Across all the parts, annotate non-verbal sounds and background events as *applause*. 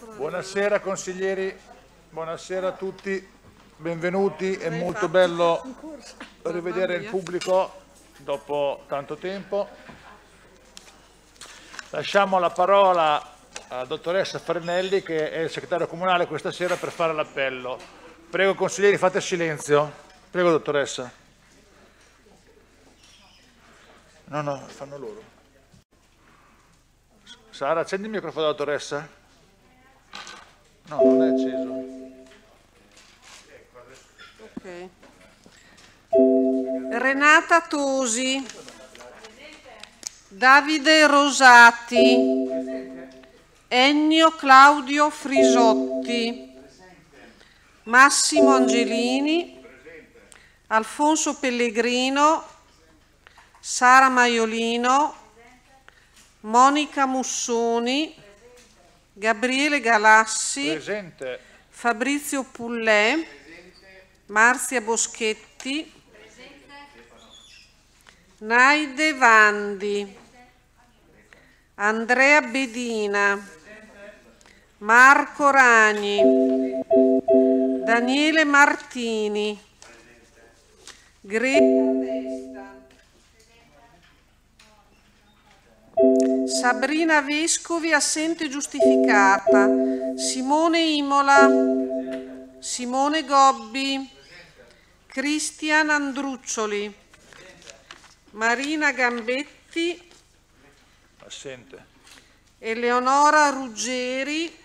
Buonasera consiglieri, buonasera a tutti, benvenuti, è molto bello rivedere il pubblico dopo tanto tempo. Lasciamo la parola alla dottoressa Farinelli che è il segretario comunale questa sera per fare l'appello. Prego consiglieri fate silenzio. Prego dottoressa. No, no, fanno loro. Sara, accendi il microfono della dottoressa. No, non è acceso. Okay. Renata Tosi. Davide Rosati. Ennio Claudio Frisotti. Massimo Angelini. Alfonso Pellegrino. Sara Maiolino. Monica Mussoni. Gabriele Galassi, Presente. Fabrizio Pullè, Presente. Marzia Boschetti, Presente. Naide Vandi, Andrea Bedina, Marco Ragni, Daniele Martini, Greta Testa. Sabrina Vescovi assente giustificata, Simone Imola, Simone Gobbi, Cristian Andruccioli, Marina Gambetti, assente. Eleonora Ruggeri,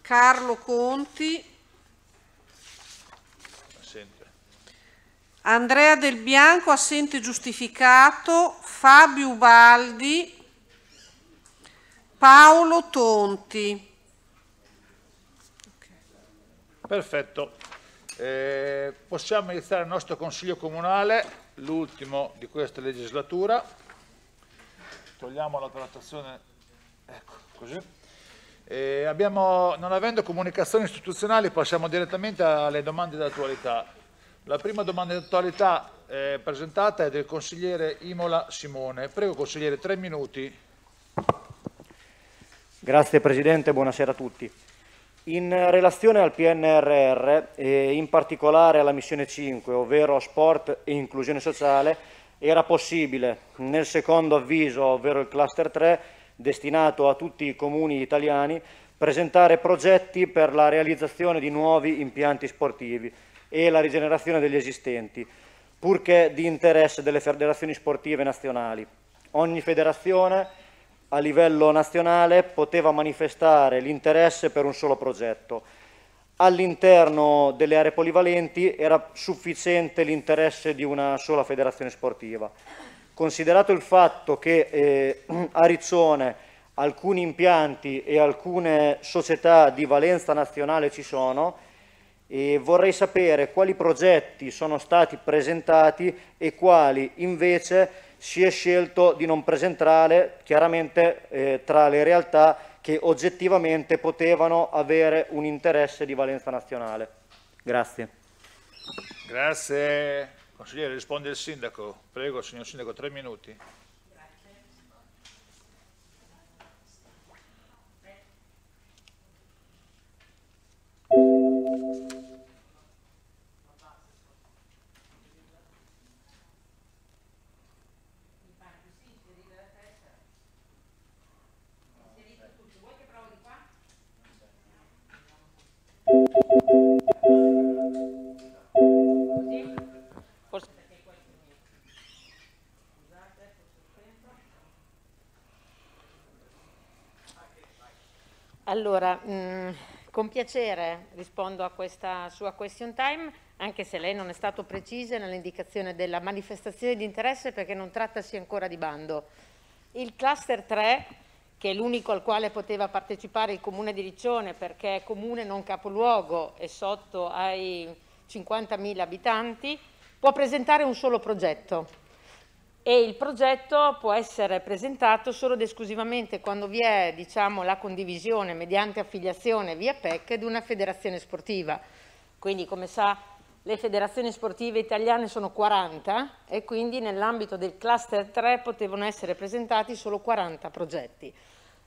Carlo Conti, assente. Andrea Del Bianco assente giustificato, Fabio Valdi, Paolo Tonti. Perfetto. Eh, possiamo iniziare il nostro Consiglio Comunale, l'ultimo di questa legislatura. Togliamo la trattazione, ecco, così. Eh, abbiamo, non avendo comunicazioni istituzionali, passiamo direttamente alle domande d'attualità. La prima domanda di attualità eh, presentata è del consigliere Imola Simone. Prego consigliere, tre minuti. Grazie Presidente, buonasera a tutti. In relazione al PNRR e in particolare alla missione 5, ovvero sport e inclusione sociale, era possibile nel secondo avviso, ovvero il cluster 3, destinato a tutti i comuni italiani, presentare progetti per la realizzazione di nuovi impianti sportivi e la rigenerazione degli esistenti, purché di interesse delle federazioni sportive nazionali. Ogni federazione a livello nazionale poteva manifestare l'interesse per un solo progetto. All'interno delle aree polivalenti era sufficiente l'interesse di una sola federazione sportiva. Considerato il fatto che eh, a Rizzone alcuni impianti e alcune società di valenza nazionale ci sono, e vorrei sapere quali progetti sono stati presentati e quali invece si è scelto di non presentare, chiaramente eh, tra le realtà che oggettivamente potevano avere un interesse di valenza nazionale. Grazie. Grazie. Consigliere, risponde il Sindaco. Prego, signor Sindaco, tre minuti. Allora, mh, mm, con piacere rispondo a questa sua question time, anche se lei non è stato precisa nell'indicazione della manifestazione di interesse perché non trattasi ancora di bando. Il cluster 3, che è l'unico al quale poteva partecipare il comune di Riccione perché è comune non capoluogo e sotto ai 50.000 abitanti, può presentare un solo progetto e il progetto può essere presentato solo ed esclusivamente quando vi è diciamo, la condivisione mediante affiliazione via PEC di una federazione sportiva. Quindi come sa le federazioni sportive italiane sono 40 e quindi nell'ambito del cluster 3 potevano essere presentati solo 40 progetti.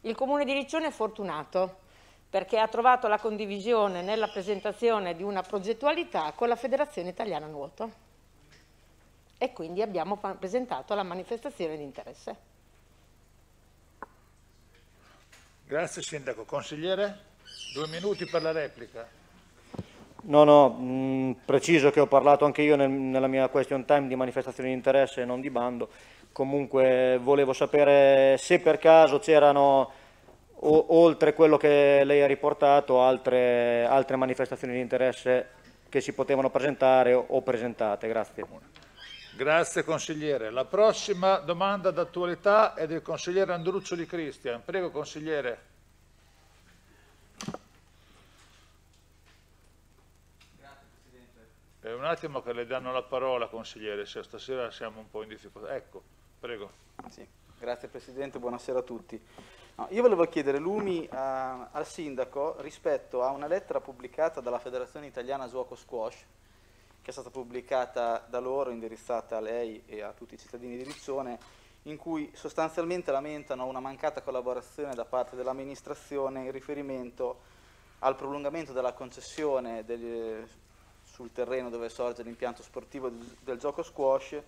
Il comune di Riccione è fortunato perché ha trovato la condivisione nella presentazione di una progettualità con la Federazione Italiana Nuoto e quindi abbiamo presentato la manifestazione di interesse. Grazie Sindaco. Consigliere, due minuti per la replica. No, no, mh, mm, preciso che ho parlato anche io nel, nella mia question time di manifestazione di interesse e non di bando. Comunque volevo sapere se per caso c'erano oltre quello che lei ha riportato, altre, altre, manifestazioni di interesse che si potevano presentare o presentate. Grazie. Grazie consigliere. La prossima domanda d'attualità è del consigliere Andruccio di Cristian. Prego consigliere. Grazie Presidente. un attimo che le danno la parola consigliere, se stasera siamo un po' in difficoltà. Ecco, prego. Sì. Grazie Presidente, buonasera a tutti. No, io volevo chiedere l'UMI uh, al Sindaco rispetto a una lettera pubblicata dalla Federazione Italiana Suoco Squash che è stata pubblicata da loro, indirizzata a lei e a tutti i cittadini di Riccione, in cui sostanzialmente lamentano una mancata collaborazione da parte dell'amministrazione in riferimento al prolungamento della concessione degli, sul terreno dove sorge l'impianto sportivo del, del gioco squash,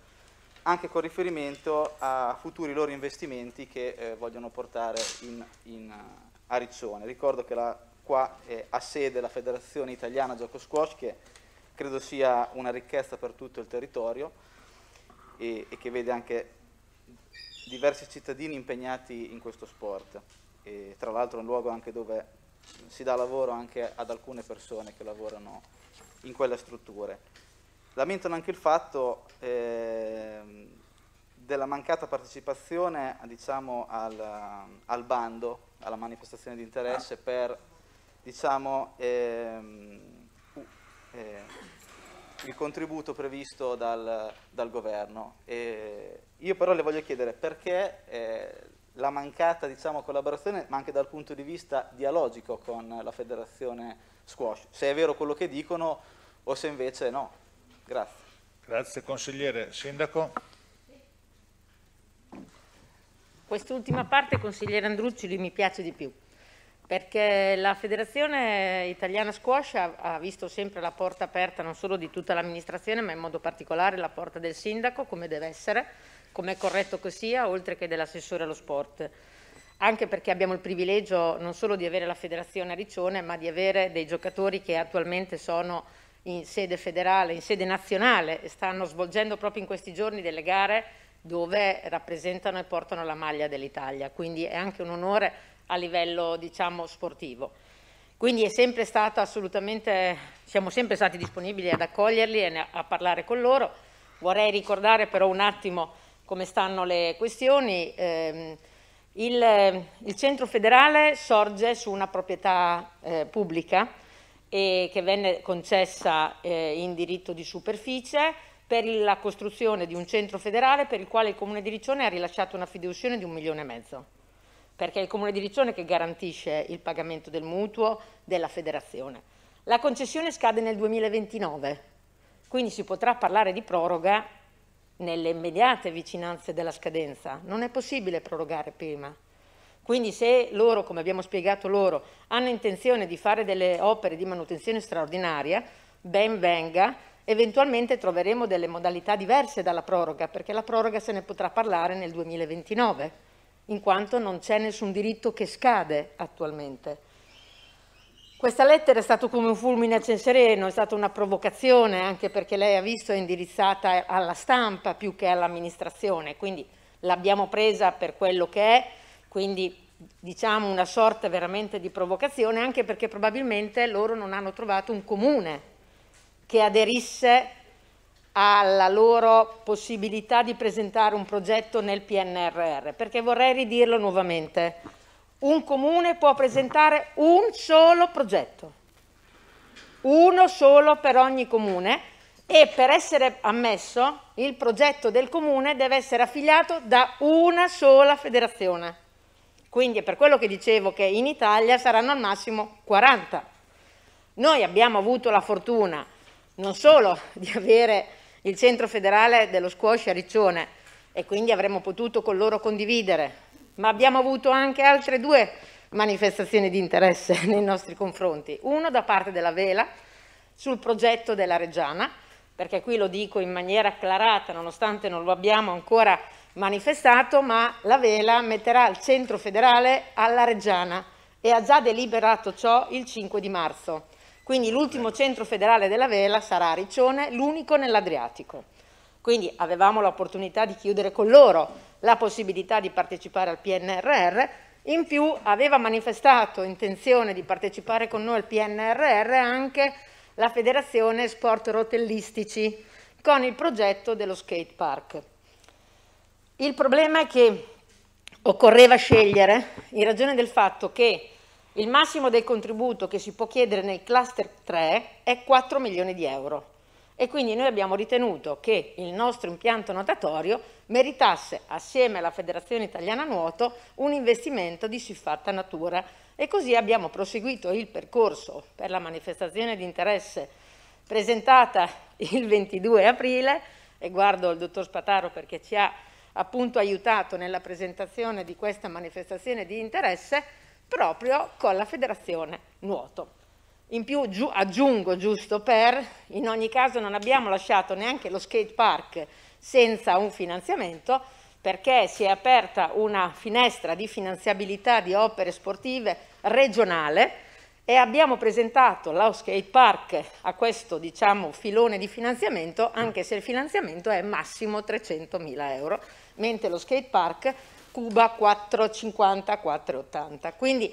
anche con riferimento a futuri loro investimenti che eh, vogliono portare in, in, a Riccione. Ricordo che la, qua è a sede la Federazione Italiana Gioco Squash che credo sia una ricchezza per tutto il territorio e, e che vede anche diversi cittadini impegnati in questo sport. E, tra l'altro è un luogo anche dove si dà lavoro anche ad alcune persone che lavorano in quelle strutture. Lamentano anche il fatto eh, della mancata partecipazione diciamo, al, al, bando, alla manifestazione di interesse per diciamo, eh, eh, il contributo previsto dal, dal governo. E io però le voglio chiedere perché eh, la mancata diciamo, collaborazione, ma anche dal punto di vista dialogico con la federazione squash, se è vero quello che dicono o se invece no. Grazie. Grazie consigliere. Sindaco? Quest'ultima parte, consigliere Andrucci, lui mi piace di più perché la Federazione Italiana Squash ha, ha, visto sempre la porta aperta non solo di tutta l'amministrazione, ma in modo particolare la porta del sindaco, come deve essere, come è corretto che sia, oltre che dell'assessore allo sport. Anche perché abbiamo il privilegio non solo di avere la Federazione a Riccione, ma di avere dei giocatori che attualmente sono in sede federale, in sede nazionale, e stanno svolgendo proprio in questi giorni delle gare dove rappresentano e portano la maglia dell'Italia. Quindi è anche un onore a livello diciamo, sportivo. Quindi è sempre assolutamente, siamo sempre stati disponibili ad accoglierli e a parlare con loro. Vorrei ricordare però un attimo come stanno le questioni. Eh, il, il, centro federale sorge su una proprietà eh, pubblica eh, che venne concessa eh, in diritto di superficie per la costruzione di un centro federale per il quale il Comune di Riccione ha rilasciato una fiduzione di un milione e mezzo perché è il Comune di Riccione che garantisce il pagamento del mutuo della federazione. La concessione scade nel 2029, quindi si potrà parlare di proroga nelle immediate vicinanze della scadenza. Non è possibile prorogare prima. Quindi se loro, come abbiamo spiegato loro, hanno intenzione di fare delle opere di manutenzione straordinaria, ben venga, eventualmente troveremo delle modalità diverse dalla proroga, perché la proroga se ne potrà parlare nel 2029 in quanto non c'è nessun diritto che scade attualmente. Questa lettera è stata come un fulmine a censereno, è stata una provocazione anche perché lei ha visto è indirizzata alla stampa più che all'amministrazione, quindi l'abbiamo presa per quello che è, quindi diciamo una sorta veramente di provocazione anche perché probabilmente loro non hanno trovato un comune che aderisse alla loro possibilità di presentare un progetto nel PNRR, perché vorrei ridirlo nuovamente. Un comune può presentare un solo progetto, uno solo per ogni comune e per essere ammesso il progetto del comune deve essere affiliato da una sola federazione. Quindi è per quello che dicevo che in Italia saranno al massimo 40. Noi abbiamo avuto la fortuna non solo di avere il centro federale dello squash a Riccione e quindi avremmo potuto con loro condividere, ma abbiamo avuto anche altre due manifestazioni di interesse *laughs* nei nostri confronti, uno da parte della Vela sul progetto della Reggiana, perché qui lo dico in maniera acclarata, nonostante non lo abbiamo ancora manifestato, ma la Vela metterà il centro federale alla Reggiana e ha già deliberato ciò il 5 di marzo. Quindi l'ultimo centro federale della vela sarà a Riccione, l'unico nell'Adriatico. Quindi avevamo l'opportunità di chiudere con loro la possibilità di partecipare al PNRR, in più aveva manifestato intenzione di partecipare con noi al PNRR anche la Federazione Sport Rotellistici con il progetto dello skate park. Il problema è che occorreva scegliere in ragione del fatto che il massimo del contributo che si può chiedere nel cluster 3 è 4 milioni di euro e quindi noi abbiamo ritenuto che il nostro impianto notatorio meritasse assieme alla Federazione Italiana Nuoto un investimento di siffatta natura e così abbiamo proseguito il percorso per la manifestazione di interesse presentata il 22 aprile e guardo il dottor Spataro perché ci ha appunto aiutato nella presentazione di questa manifestazione di interesse proprio con la federazione nuoto. In più giu, aggiungo giusto per, in ogni caso non abbiamo lasciato neanche lo skate park senza un finanziamento perché si è aperta una finestra di finanziabilità di opere sportive regionale e abbiamo presentato lo skate park a questo diciamo, filone di finanziamento anche se il finanziamento è massimo 300.000 euro, mentre lo skate park Cuba 4,50-4,80. Quindi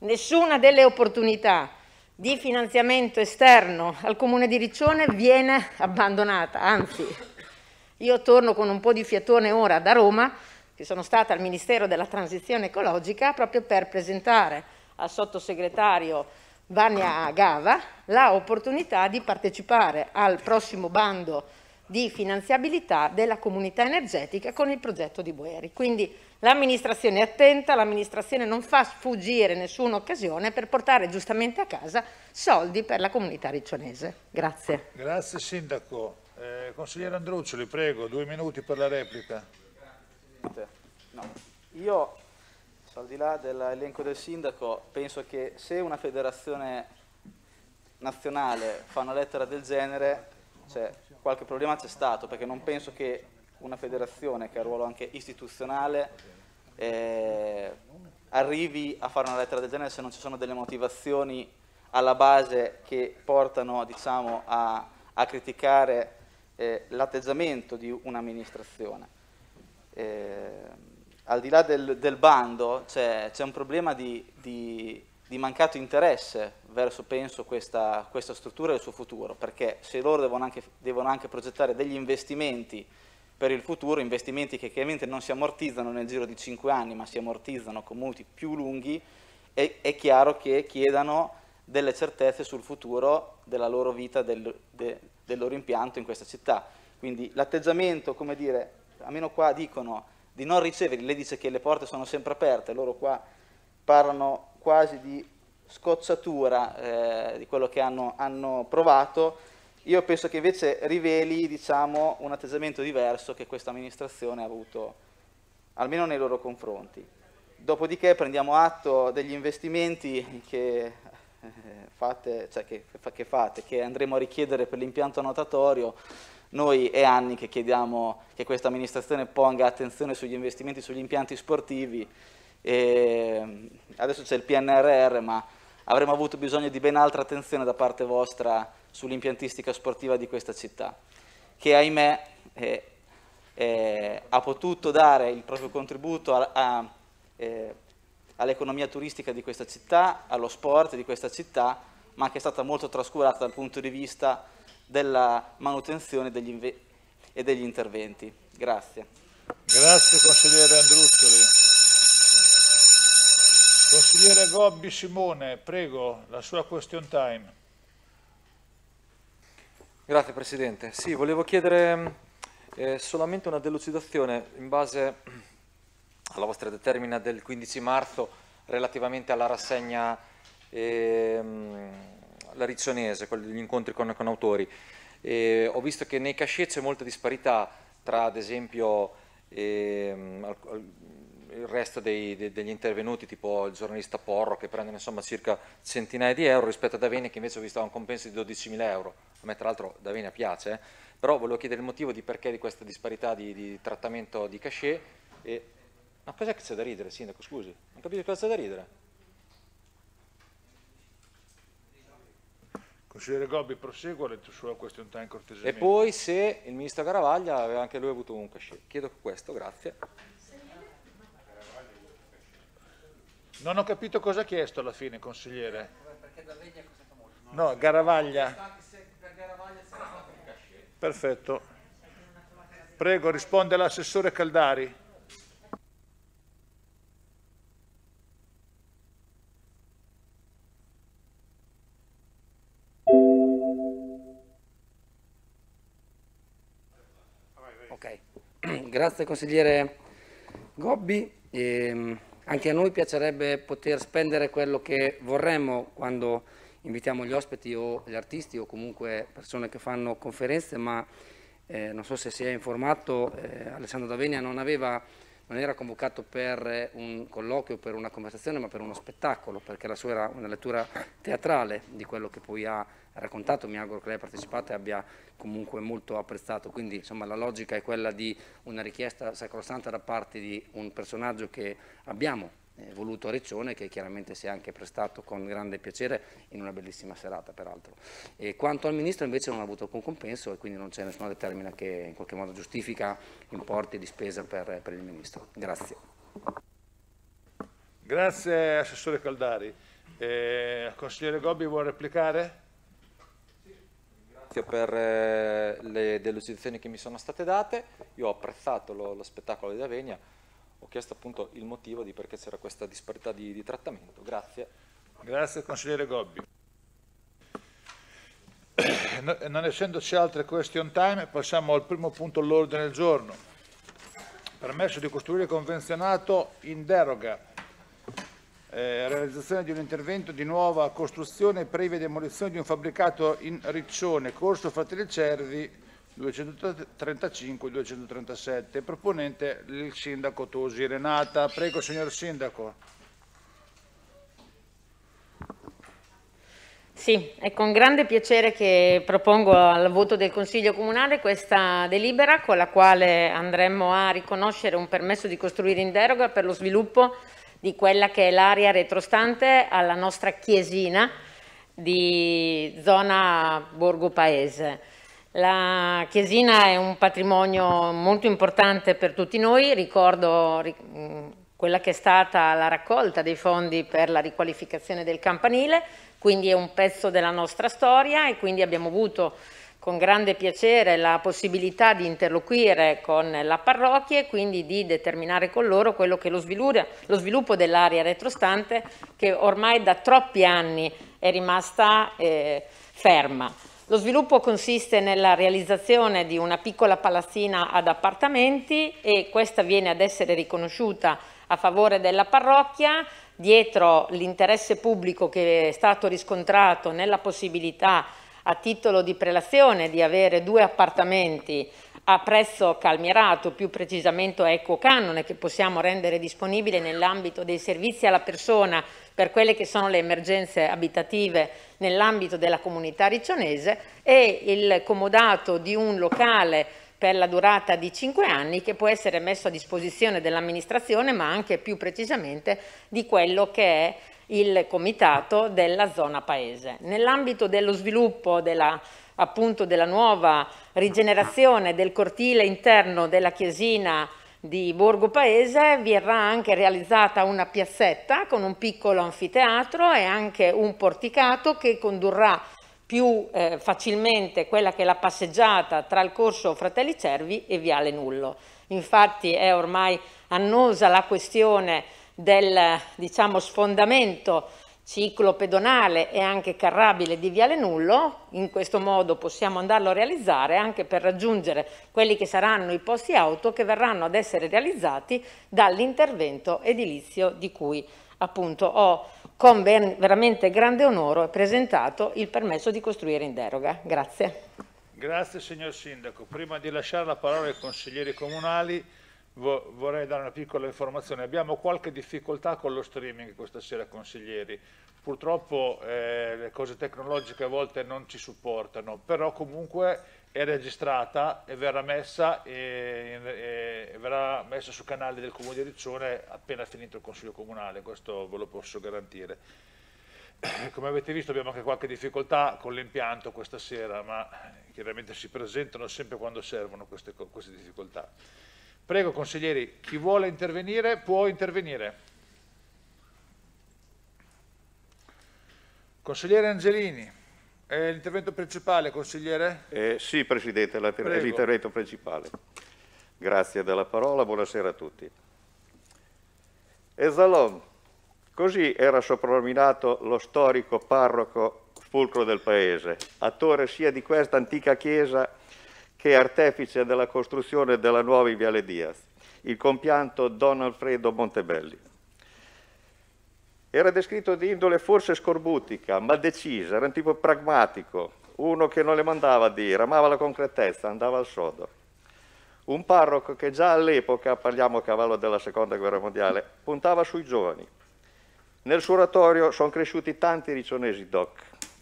nessuna delle opportunità di finanziamento esterno al Comune di Riccione viene abbandonata, anzi io torno con un po' di fiatone ora da Roma, che sono stata al Ministero della Transizione Ecologica proprio per presentare al sottosegretario Vania Gava l'opportunità di partecipare al prossimo bando di finanziabilità della comunità energetica con il progetto di Boeri. Quindi l'amministrazione è attenta, l'amministrazione non fa sfuggire nessuna occasione per portare giustamente a casa soldi per la comunità riccionese. Grazie. Grazie Sindaco. Eh, consigliere Andruccioli, prego, due minuti per la replica. No. Io, al di là dell'elenco del Sindaco, penso che se una federazione nazionale fa una lettera del genere, cioè, qualche problema c'è stato, perché non penso che una federazione che ha un ruolo anche istituzionale eh, arrivi a fare una lettera del genere se non ci sono delle motivazioni alla base che portano diciamo, a, a, criticare eh, l'atteggiamento di un'amministrazione. Eh, al di là del, del bando c'è, un problema di, di di mancato interesse verso, penso, questa, questa, struttura e il suo futuro, perché se loro devono anche, devono anche progettare degli investimenti per il futuro, investimenti che chiaramente non si ammortizzano nel giro di 5 anni, ma si ammortizzano con molti più lunghi, è, è chiaro che chiedano delle certezze sul futuro della loro vita, del, de, del loro impianto in questa città. Quindi l'atteggiamento, come dire, almeno qua dicono di non riceverli, lei dice che le porte sono sempre aperte, loro qua parlano quasi di scozzatura eh, di quello che hanno, hanno, provato, io penso che invece riveli diciamo, un atteggiamento diverso che questa amministrazione ha avuto, almeno nei loro confronti. Dopodiché prendiamo atto degli investimenti che, eh, fate, cioè che, che, fate, che andremo a richiedere per l'impianto notatorio. Noi è anni che chiediamo che questa amministrazione ponga attenzione sugli investimenti sugli impianti sportivi, e mm, adesso c'è il PNRR, ma avremmo avuto bisogno di ben altra attenzione da parte vostra sull'impiantistica sportiva di questa città, che ahimè eh, eh, ha potuto dare il proprio contributo a, a, eh, all'economia turistica di questa città, allo sport di questa città, ma che è stata molto trascurata dal punto di vista della manutenzione degli inve- e degli interventi. Grazie. Grazie consigliere Andruzzoli. Consigliere Gobbi Simone, prego, la sua question time. Grazie Presidente. Sì, volevo chiedere mm, eh, solamente una delucidazione in base mm, alla vostra determina del 15 marzo relativamente alla rassegna eh, la riccionese, gli incontri con, con autori. Eh, ho visto che nei cachet c'è molta disparità tra ad esempio eh, il resto dei, de, degli intervenuti, tipo il giornalista Porro che prende insomma circa centinaia di euro rispetto a Davene che invece ho visto un compenso di 12.000 euro. A me tra l'altro Davene piace, eh? però volevo chiedere il motivo di perché di questa disparità di, di trattamento di cachet. E... Ma cos'è che c'è da ridere, Sindaco? Scusi, non capisco cosa c'è da ridere. Consigliere Gobbi, prosegua la sua question time cortesemente. E poi se il ministro Garavaglia aveva anche lui avuto un cachet. Chiedo questo, grazie. Non ho capito cosa ha chiesto alla fine, consigliere. Perché da lei gli costato molto. No, no Garavaglia. Perfetto. Prego, risponde l'assessore Caldari. *clears throat* Grazie consigliere Gobbi. E ehm, anche a noi piacerebbe poter spendere quello che vorremmo quando invitiamo gli ospiti o gli artisti o comunque persone che fanno conferenze, ma eh, non so se si è informato, eh, Alessandro D'Avenia non aveva non era convocato per eh, un colloquio, per una conversazione, ma per uno spettacolo, perché la sua era una lettura teatrale di quello che poi ha raccontato, mi auguro che lei partecipato e abbia comunque molto apprezzato. Quindi insomma la logica è quella di una richiesta sacrosanta da parte di un personaggio che abbiamo eh, voluto Riccione che chiaramente si è anche prestato con grande piacere in una bellissima serata peraltro. E quanto al Ministro invece non ha avuto alcun compenso e quindi non c'è nessuna determina che in qualche modo giustifica importi di spesa per, per il Ministro. Grazie. Grazie Assessore Caldari. Eh, consigliere Gobbi vuole replicare? per eh, le delucidazioni che mi sono state date. Io ho apprezzato lo, lo spettacolo di Avegna, ho chiesto appunto il motivo di perché c'era questa disparità di, di trattamento. Grazie. Grazie consigliere Gobbi. Non essendoci altre question time, passiamo al primo punto all'ordine del giorno. Permesso di costruire convenzionato in deroga eh, realizzazione di un intervento di nuova costruzione previa demolizione di un fabbricato in Riccione, corso Fratelli Cervi, 235 237 proponente il sindaco Tosi Renata prego signor sindaco Sì, è con grande piacere che propongo al voto del Consiglio Comunale questa delibera con la quale andremo a riconoscere un permesso di costruire in deroga per lo sviluppo di quella che è l'area retrostante alla nostra chiesina di zona Borgo Paese. La chiesina è un patrimonio molto importante per tutti noi, ricordo quella che è stata la raccolta dei fondi per la riqualificazione del campanile, quindi è un pezzo della nostra storia e quindi abbiamo avuto con grande piacere la possibilità di interloquire con la parrocchia e quindi di determinare con loro quello che lo sviluppo, lo sviluppo dell'area retrostante che ormai da troppi anni è rimasta eh, ferma. Lo sviluppo consiste nella realizzazione di una piccola palazzina ad appartamenti e questa viene ad essere riconosciuta a favore della parrocchia dietro l'interesse pubblico che è stato riscontrato nella possibilità a titolo di prelazione di avere due appartamenti a prezzo calmierato, più precisamente equo canone che possiamo rendere disponibile nell'ambito dei servizi alla persona per quelle che sono le emergenze abitative nell'ambito della comunità riccionese e il comodato di un locale per la durata di 5 anni che può essere messo a disposizione dell'amministrazione ma anche più precisamente di quello che è il comitato della zona paese. Nell'ambito dello sviluppo della appunto della nuova rigenerazione del cortile interno della chiesina di Borgo Paese verrà anche realizzata una piazzetta con un piccolo anfiteatro e anche un porticato che condurrà più eh, facilmente quella che è la passeggiata tra il corso Fratelli Cervi e Viale Nullo. Infatti è ormai annosa la questione del diciamo, sfondamento ciclo pedonale e anche carrabile di Viale Nullo, in questo modo possiamo andarlo a realizzare anche per raggiungere quelli che saranno i posti auto che verranno ad essere realizzati dall'intervento edilizio di cui appunto ho con veramente grande onore presentato il permesso di costruire in deroga. Grazie. Grazie signor Sindaco. Prima di lasciare la parola ai consiglieri comunali, vo vorrei dare una piccola informazione. Abbiamo qualche difficoltà con lo streaming questa sera, consiglieri. Purtroppo eh, le cose tecnologiche a volte non ci supportano, però comunque è registrata e verrà messa, e, e verrà messa sul canale del Comune di Riccione appena finito il Consiglio Comunale, questo ve lo posso garantire. *coughs* Come avete visto abbiamo anche qualche difficoltà con l'impianto questa sera, ma chiaramente si presentano sempre quando servono queste, queste difficoltà. Prego consiglieri, chi vuole intervenire può intervenire. Consigliere Angelini, è l'intervento principale, consigliere? Eh, sì, Presidente, è l'intervento principale. Grazie della parola, buonasera a tutti. Esalon, così era soprannominato lo storico parroco fulcro del paese, attore sia di questa antica chiesa che è artefice della costruzione della nuova Viale Diaz, il compianto Don Alfredo Montebelli. Era descritto di indole forse scorbutica, ma decisa, era un tipo pragmatico, uno che non le mandava a dire, amava la concretezza, andava al sodo. Un parroco che già all'epoca, parliamo a cavallo della seconda guerra mondiale, puntava sui giovani. Nel suo oratorio sono cresciuti tanti ricionesi doc.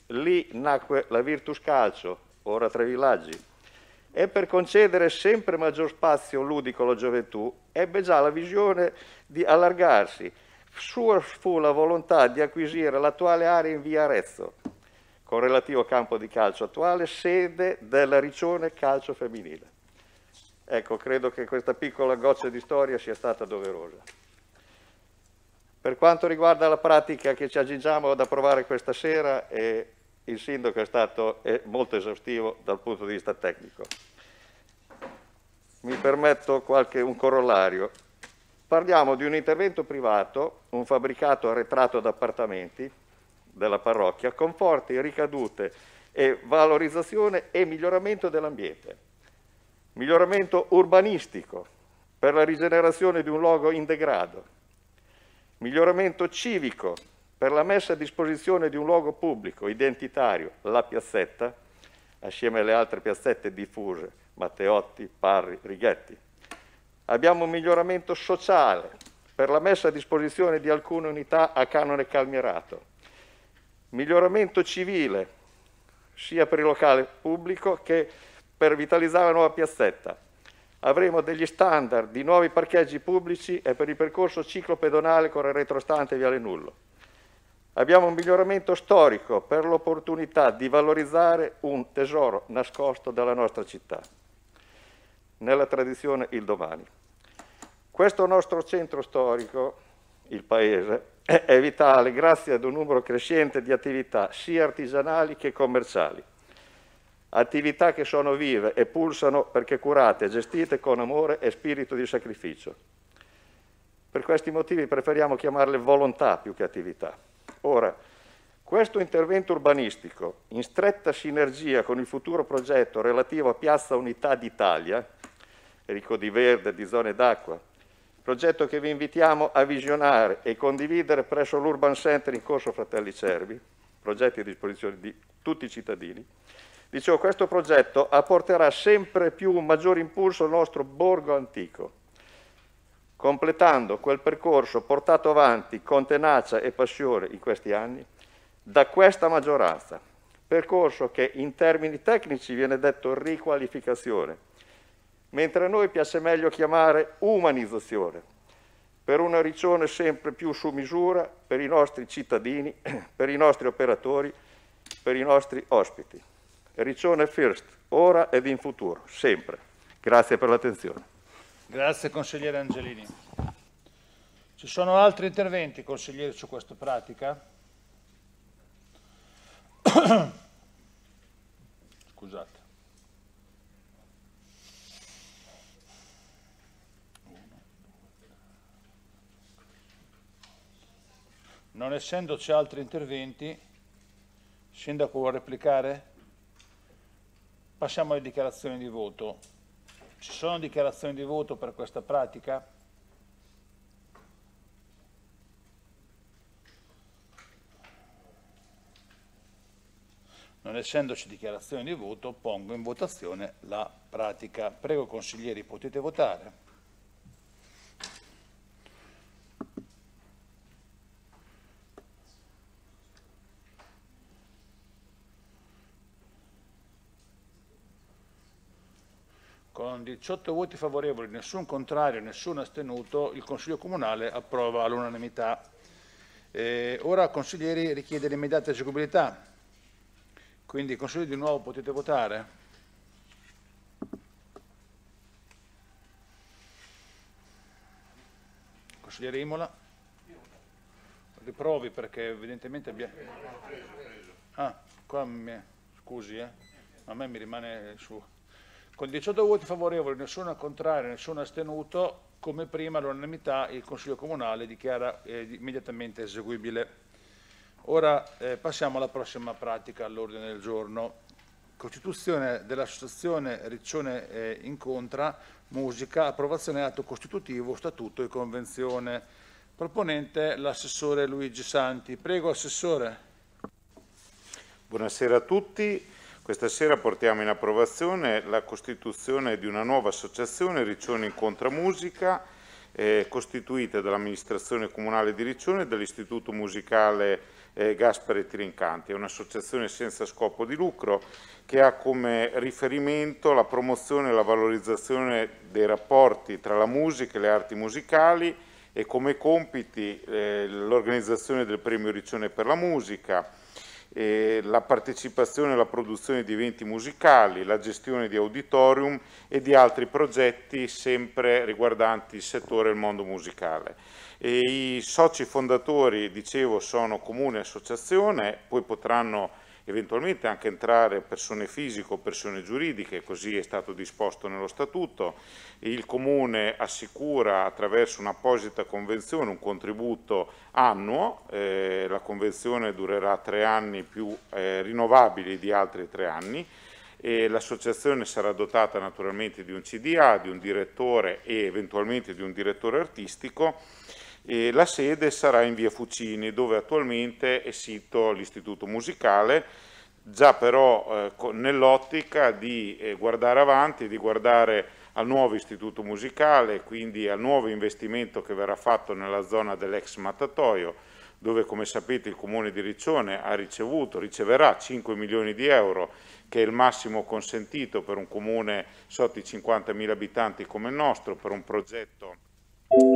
Lì nacque la Virtus Calcio, ora tre villaggi, e per concedere sempre maggior spazio ludico alla gioventù, ebbe già la visione di allargarsi. Sua fu la volontà di acquisire l'attuale area in via Arezzo, con relativo campo di calcio attuale, sede della Riccione Calcio Femminile. Ecco, credo che questa piccola goccia di storia sia stata doverosa. Per quanto riguarda la pratica che ci aggiungiamo ad approvare questa sera, eh, il sindaco è stato molto esaustivo dal punto di vista tecnico. Mi permetto qualche, un corollario. Parliamo di un intervento privato, un fabbricato arretrato ad appartamenti della parrocchia, con forti ricadute e valorizzazione e miglioramento dell'ambiente, miglioramento urbanistico per la rigenerazione di un luogo in degrado, miglioramento civico per la messa a disposizione di un luogo pubblico identitario, la piazzetta, assieme alle altre piazzette diffuse, Matteotti, Parri, Righetti. Abbiamo un miglioramento sociale per la messa a disposizione di alcune unità a canone calmierato. Miglioramento civile sia per il locale pubblico che per vitalizzare la nuova piazzetta. Avremo degli standard di nuovi parcheggi pubblici e per il percorso ciclopedonale con il retrostante Viale Nullo. Abbiamo un miglioramento storico per l'opportunità di valorizzare un tesoro nascosto dalla nostra città, nella tradizione il domani. Questo nostro centro storico, il paese, è vitale grazie ad un numero crescente di attività sia artigianali che commerciali, attività che sono vive e pulsano perché curate e gestite con amore e spirito di sacrificio. Per questi motivi preferiamo chiamarle volontà più che attività Ora, questo intervento urbanistico, in stretta sinergia con il futuro progetto relativo a Piazza Unità d'Italia, ricco di verde, di zone d'acqua, progetto che vi invitiamo a visionare e condividere presso l'Urban Center in corso Fratelli Cervi, progetti a disposizione di tutti i cittadini. Dicevo, questo progetto apporterà sempre più un maggior impulso al nostro borgo antico, completando quel percorso portato avanti con tenacia e passione in questi anni da questa maggioranza, percorso che in termini tecnici viene detto riqualificazione, mentre a noi piace meglio chiamare umanizzazione, per una riccione sempre più su misura per i nostri cittadini, *clears throat* per i nostri operatori, per i nostri ospiti. Riccione first, ora ed in futuro, sempre. Grazie per l'attenzione. Grazie consigliere Angelini. Ci sono altri interventi, consigliere, su questa pratica? *coughs* Scusate. Non essendoci altri interventi, il Sindaco vuole replicare? Passiamo alle dichiarazioni di voto. Ci sono dichiarazioni di voto per questa pratica? Non essendoci dichiarazioni di voto, pongo in votazione la pratica. Prego consiglieri, potete votare. con 18 voti favorevoli, nessun contrario, nessun astenuto, il Consiglio Comunale approva all'unanimità. Eh, ora consiglieri richiede l'immediata eseguibilità, quindi consiglieri di nuovo potete votare. Consigliere Imola? Riprovi perché evidentemente abbiamo... Ah, qua mi... scusi eh, a me mi rimane su... suo... Con 18 voti favorevoli, nessuno contrario, nessuno astenuto, come prima all'unanimità il Consiglio Comunale dichiara eh, immediatamente eseguibile. Ora eh, passiamo alla prossima pratica all'ordine del giorno. Costituzione dell'Associazione Riccione eh, Incontra, Musica, approvazione atto costitutivo, statuto e convenzione. Proponente l'assessore Luigi Santi. Prego, assessore. Buonasera a tutti. Questa sera portiamo in approvazione la costituzione di una nuova associazione Riccione Incontra Musica, eh, costituita dall'amministrazione comunale di Riccione e dall'istituto musicale eh, Gaspare Trincanti. È un'associazione senza scopo di lucro che ha come riferimento la promozione e la valorizzazione dei rapporti tra la musica e le arti musicali e come compiti eh, l'organizzazione del premio Riccione per la musica, la partecipazione alla produzione di eventi musicali, la gestione di auditorium e di altri progetti sempre riguardanti il settore e il mondo musicale. E I soci fondatori, dicevo, sono comune e associazione, poi potranno eventualmente anche entrare persone fisiche o persone giuridiche, così è stato disposto nello Statuto. Il Comune assicura attraverso un'apposita convenzione un contributo annuo, eh, la convenzione durerà tre anni più eh, rinnovabili di altri tre anni, l'associazione sarà dotata naturalmente di un CDA, di un direttore e eventualmente di un direttore artistico e la sede sarà in via Fucini, dove attualmente è sito l'istituto musicale, già però eh, nell'ottica di eh, guardare avanti, di guardare al nuovo istituto musicale, quindi al nuovo investimento che verrà fatto nella zona dell'ex mattatoio, dove come sapete il Comune di Riccione ha ricevuto, riceverà 5 milioni di euro, che è il massimo consentito per un Comune sotto i 50.000 abitanti come il nostro, per un progetto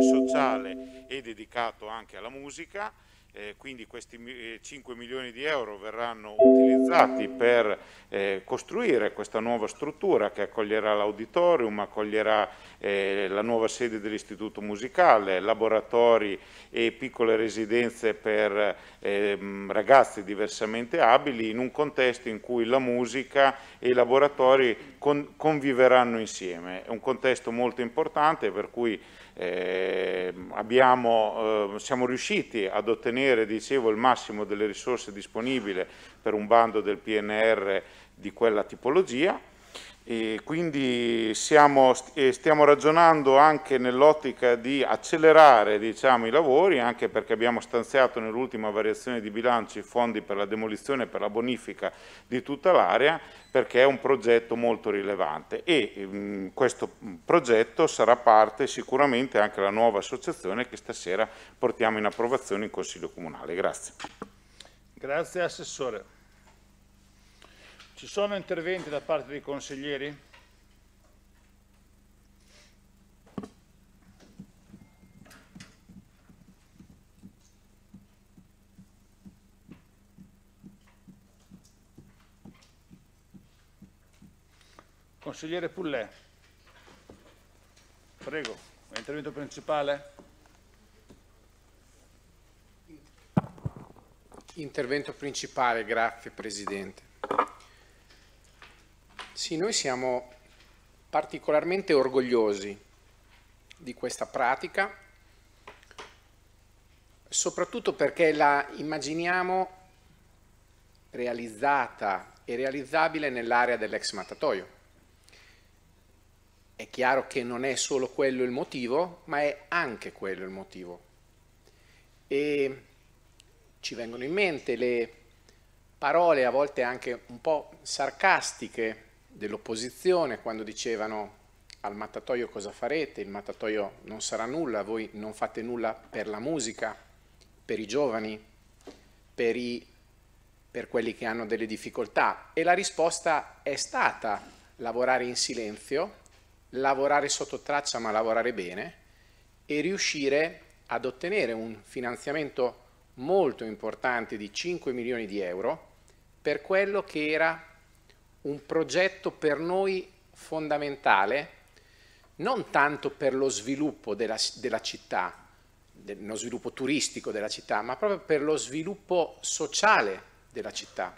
sociale e dedicato anche alla musica, eh, quindi questi 5 eh, milioni di euro verranno utilizzati per eh, costruire questa nuova struttura che accoglierà l'auditorium, accoglierà eh, la nuova sede dell'istituto musicale, laboratori e piccole residenze per eh, ragazzi diversamente abili in un contesto in cui la musica e i laboratori con, conviveranno insieme. È un contesto molto importante per cui eh, abbiamo, eh, siamo riusciti ad ottenere dicevo, il massimo delle risorse disponibili per un bando del PNR di quella tipologia e quindi siamo, stiamo ragionando anche nell'ottica di accelerare diciamo, i lavori, anche perché abbiamo stanziato nell'ultima variazione di bilancio i fondi per la demolizione e per la bonifica di tutta l'area, perché è un progetto molto rilevante e mh, mm, questo progetto sarà parte sicuramente anche della nuova associazione che stasera portiamo in approvazione in Consiglio Comunale. Grazie. Grazie Assessore. Ci sono interventi da parte dei consiglieri? Consigliere Pullè, prego, intervento principale? Intervento principale, grazie Presidente. Sì, noi siamo particolarmente orgogliosi di questa pratica, soprattutto perché la immaginiamo realizzata e realizzabile nell'area dell'ex mattatoio. È chiaro che non è solo quello il motivo, ma è anche quello il motivo. E ci vengono in mente le parole, a volte anche un po' sarcastiche, dell'opposizione quando dicevano al mattatoio cosa farete, il mattatoio non sarà nulla, voi non fate nulla per la musica, per i giovani, per, i, per quelli che hanno delle difficoltà. E la risposta è stata lavorare in silenzio, lavorare sotto traccia ma lavorare bene e riuscire ad ottenere un finanziamento molto importante di 5 milioni di euro per quello che era un progetto per noi fondamentale, non tanto per lo sviluppo della, della città, dello sviluppo turistico della città, ma proprio per lo sviluppo sociale della città,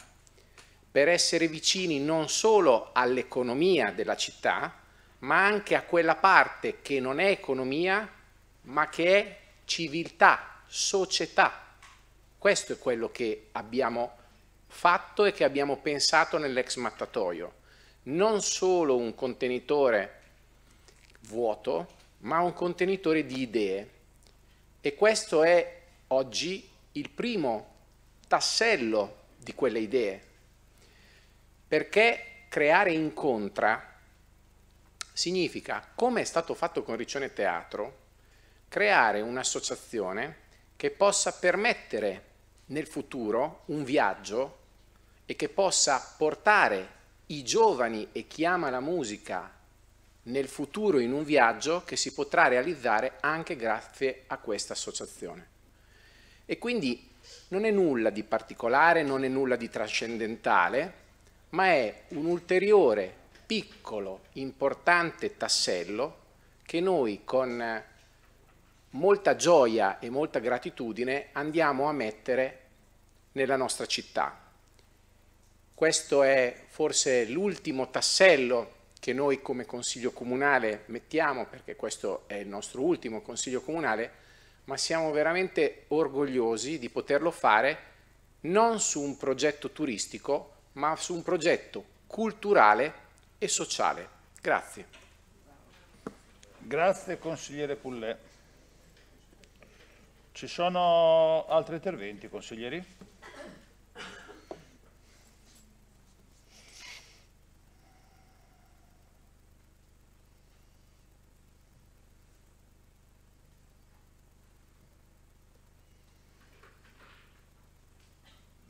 per essere vicini non solo all'economia della città, ma anche a quella parte che non è economia, ma che è civiltà, società. Questo è quello che abbiamo fatto e che abbiamo pensato nell'ex mattatoio. Non solo un contenitore vuoto, ma un contenitore di idee. E questo è oggi il primo tassello di quelle idee. Perché creare incontra significa, come è stato fatto con Riccione Teatro, creare un'associazione che possa permettere nel futuro un viaggio e che possa portare i giovani e chi ama la musica nel futuro in un viaggio che si potrà realizzare anche grazie a questa associazione. E quindi non è nulla di particolare, non è nulla di trascendentale, ma è un ulteriore piccolo, importante tassello che noi con molta gioia e molta gratitudine andiamo a mettere nella nostra città. Questo è forse l'ultimo tassello che noi come Consiglio Comunale mettiamo, perché questo è il nostro ultimo Consiglio Comunale, ma siamo veramente orgogliosi di poterlo fare non su un progetto turistico, ma su un progetto culturale e sociale. Grazie. Grazie consigliere Pullet. Ci sono altri interventi, consiglieri?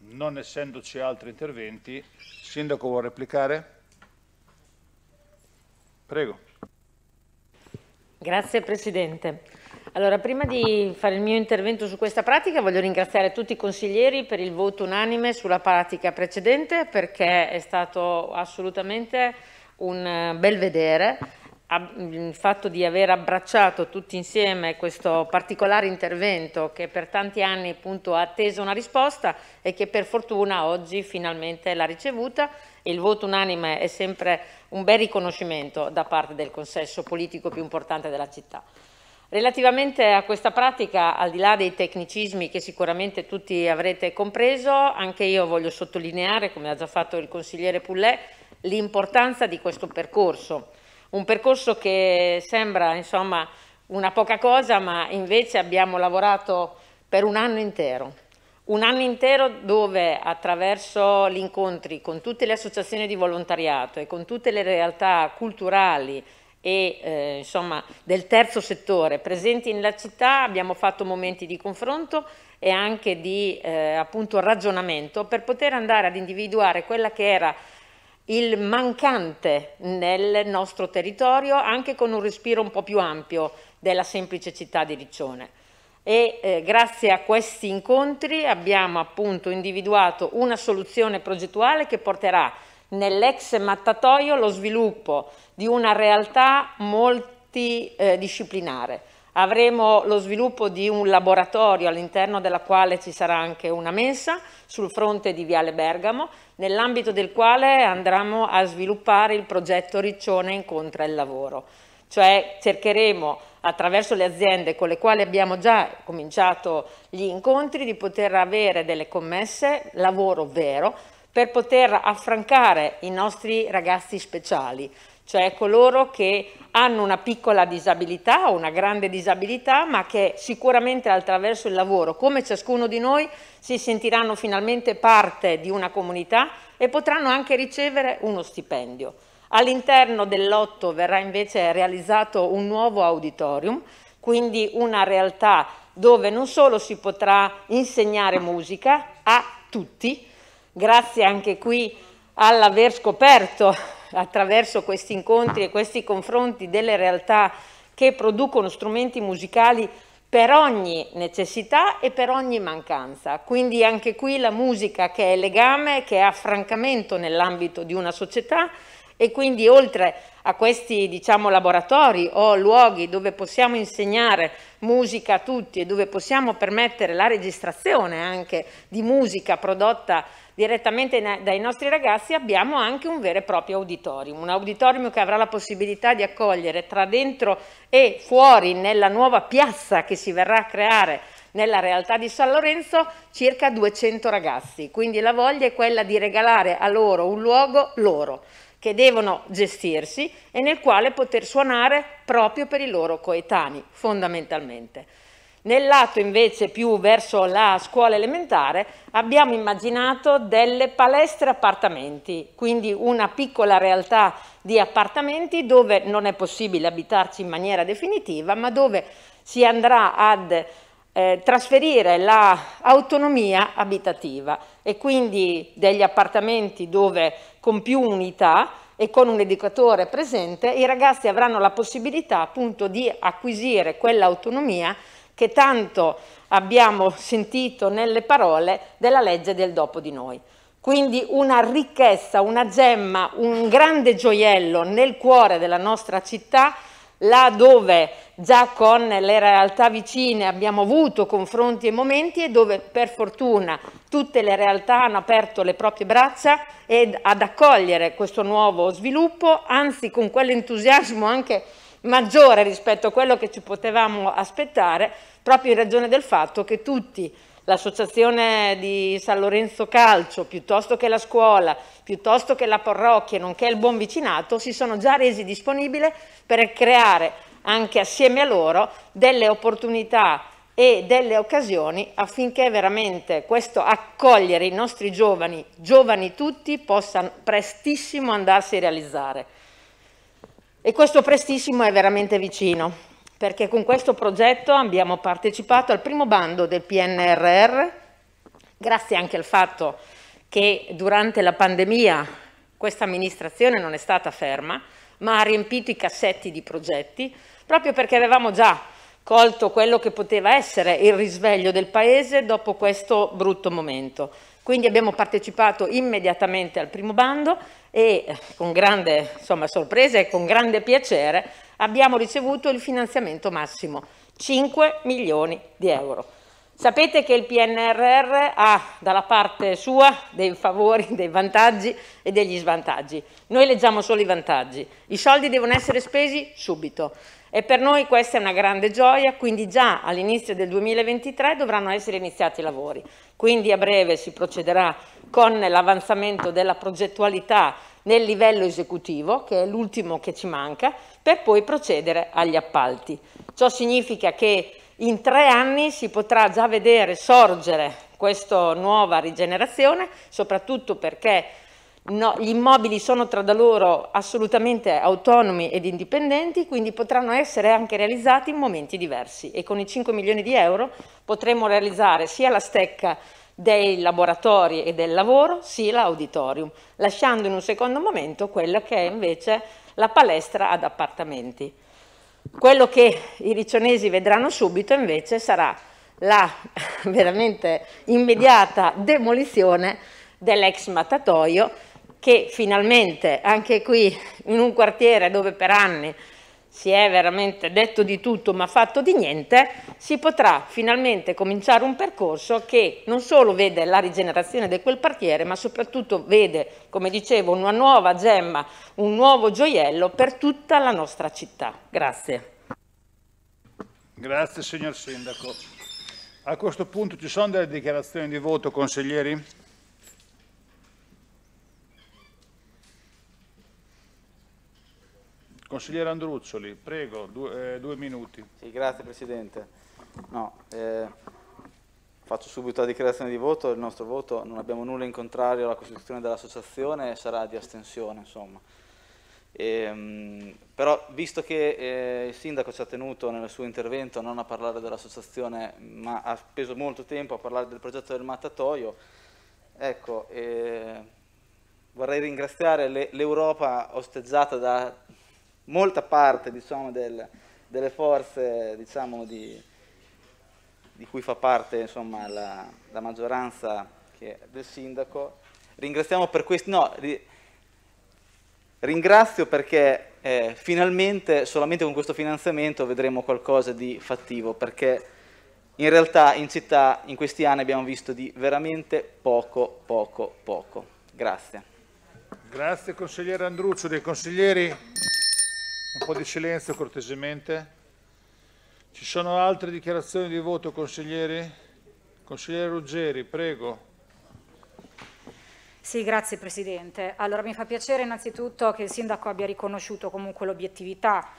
Non essendoci altri interventi, Sindaco vuole replicare? Prego. Grazie Presidente. Allora, prima di fare il mio intervento su questa pratica, voglio ringraziare tutti i consiglieri per il voto unanime sulla pratica precedente, perché è stato assolutamente un eh, bel vedere il fatto di aver abbracciato tutti insieme questo particolare intervento che per tanti anni appunto ha atteso una risposta e che per fortuna oggi finalmente l'ha ricevuta il voto unanime è sempre un bel riconoscimento da parte del consesso politico più importante della città. Relativamente a questa pratica, al di là dei tecnicismi che sicuramente tutti avrete compreso, anche io voglio sottolineare, come ha già fatto il consigliere Poulet, l'importanza di questo percorso. Un percorso che sembra insomma, una poca cosa, ma invece abbiamo lavorato per un anno intero. Un anno intero dove attraverso gli incontri con tutte le associazioni di volontariato e con tutte le realtà culturali, e eh, insomma, del terzo settore presenti nella città abbiamo fatto momenti di confronto e anche di eh, appunto, ragionamento per poter andare ad individuare quella che era il mancante nel nostro territorio anche con un respiro un po' più ampio della semplice città di Riccione e eh, grazie a questi incontri abbiamo appunto individuato una soluzione progettuale che porterà nell'ex mattatoio lo sviluppo di una realtà multidisciplinare. Avremo lo sviluppo di un laboratorio all'interno della quale ci sarà anche una mensa sul fronte di Viale Bergamo, nell'ambito del quale andremo a sviluppare il progetto Riccione incontra il lavoro. Cioè cercheremo attraverso le aziende con le quali abbiamo già cominciato gli incontri di poter avere delle commesse, lavoro vero, per poter affrancare i nostri ragazzi speciali, cioè coloro che hanno una piccola disabilità o una grande disabilità, ma che sicuramente attraverso il lavoro, come ciascuno di noi, si sentiranno finalmente parte di una comunità e potranno anche ricevere uno stipendio. All'interno del lotto verrà invece realizzato un nuovo auditorium, quindi una realtà dove non solo si potrà insegnare musica a tutti, grazie anche qui a all'aver scoperto attraverso questi incontri e questi confronti delle realtà che producono strumenti musicali per ogni necessità e per ogni mancanza. Quindi anche qui la musica che è legame, che è affrancamento nell'ambito di una società e quindi oltre a questi diciamo, laboratori o luoghi dove possiamo insegnare musica a tutti e dove possiamo permettere la registrazione anche di musica prodotta direttamente dai nostri ragazzi, abbiamo anche un vero e proprio auditorium, un auditorium che avrà la possibilità di accogliere tra dentro e fuori nella nuova piazza che si verrà a creare nella realtà di San Lorenzo circa 200 ragazzi, quindi la voglia è quella di regalare a loro un luogo loro che devono gestirsi e nel quale poter suonare proprio per i loro coetanei fondamentalmente. Nel lato invece più verso la scuola elementare abbiamo immaginato delle palestre appartamenti, quindi una piccola realtà di appartamenti dove non è possibile abitarci in maniera definitiva, ma dove si andrà ad eh, trasferire l'autonomia la abitativa e quindi degli appartamenti dove con più unità e con un educatore presente i ragazzi avranno la possibilità appunto di acquisire quell'autonomia che tanto abbiamo sentito nelle parole della legge del dopo di noi. Quindi una ricchezza, una gemma, un grande gioiello nel cuore della nostra città, là dove già con le realtà vicine abbiamo avuto confronti e momenti e dove per fortuna tutte le realtà hanno aperto le proprie braccia ad accogliere questo nuovo sviluppo, anzi con quell'entusiasmo anche maggiore rispetto a quello che ci potevamo aspettare, proprio in ragione del fatto che tutti, l'associazione di San Lorenzo Calcio, piuttosto che la scuola, piuttosto che la parrocchia, nonché il buon vicinato, si sono già resi disponibili per creare anche assieme a loro delle opportunità e delle occasioni affinché veramente questo accogliere i nostri giovani, giovani tutti, possa prestissimo andarsi a realizzare. E questo prestissimo è veramente vicino perché con questo progetto abbiamo partecipato al primo bando del PNRR, grazie anche al fatto che durante la pandemia questa amministrazione non è stata ferma, ma ha riempito i cassetti di progetti, proprio perché avevamo già colto quello che poteva essere il risveglio del Paese dopo questo brutto momento. Quindi abbiamo partecipato immediatamente al primo bando e con grande insomma, sorpresa e con grande piacere abbiamo ricevuto il finanziamento massimo, 5 milioni di euro. Sapete che il PNRR ha dalla parte sua dei favori, dei vantaggi e degli svantaggi. Noi leggiamo solo i vantaggi. I soldi devono essere spesi subito. E per noi questa è una grande gioia, quindi già all'inizio del 2023 dovranno essere iniziati i lavori. Quindi a breve si procederà con l'avanzamento della progettualità nel livello esecutivo, che è l'ultimo che ci manca, per poi procedere agli appalti. Ciò significa che in tre anni si potrà già vedere sorgere questa nuova rigenerazione, soprattutto perché no, gli immobili sono tra da loro assolutamente autonomi ed indipendenti, quindi potranno essere anche realizzati in momenti diversi e con i 5 milioni di euro potremo realizzare sia la stecca dei laboratori e del lavoro, sia l'auditorium, lasciando in un secondo momento quella che è invece la palestra ad appartamenti. Quello che i riccionesi vedranno subito invece sarà la *laughs* veramente immediata demolizione dell'ex mattatoio che finalmente anche qui in un quartiere dove per anni si è veramente detto di tutto ma fatto di niente, si potrà finalmente cominciare un percorso che non solo vede la rigenerazione di quel quartiere, ma soprattutto vede, come dicevo, una nuova gemma, un nuovo gioiello per tutta la nostra città. Grazie. Grazie signor Sindaco. A questo punto ci sono delle dichiarazioni di voto, consiglieri? Consigliere Andruzzoli, prego, due, eh, due minuti. Sì, grazie Presidente. No, eh, faccio subito la dichiarazione di voto, il nostro voto non abbiamo nulla in contrario alla costituzione dell'associazione, sarà di astensione insomma. E, ehm, però visto che eh, il sindaco ci ha tenuto nel suo intervento non a parlare dell'associazione ma ha speso molto tempo a parlare del progetto del mattatoio, ecco, eh, vorrei ringraziare l'Europa osteggiata da molta parte diciamo, del, delle forze diciamo, di, di, cui fa parte insomma, la, la, maggioranza che, del sindaco. Ringraziamo per questo, no, ri, ringrazio perché eh, finalmente, solamente con questo finanziamento, vedremo qualcosa di fattivo, perché in realtà in città in questi anni abbiamo visto di veramente poco, poco, poco. Grazie. Grazie consigliere Andruccio, dei consiglieri. Un po' di silenzio cortesemente. Ci sono altre dichiarazioni di voto, consiglieri? Consigliere Ruggeri, prego. Sì, grazie Presidente. Allora mi fa piacere innanzitutto che il Sindaco abbia riconosciuto comunque l'obiettività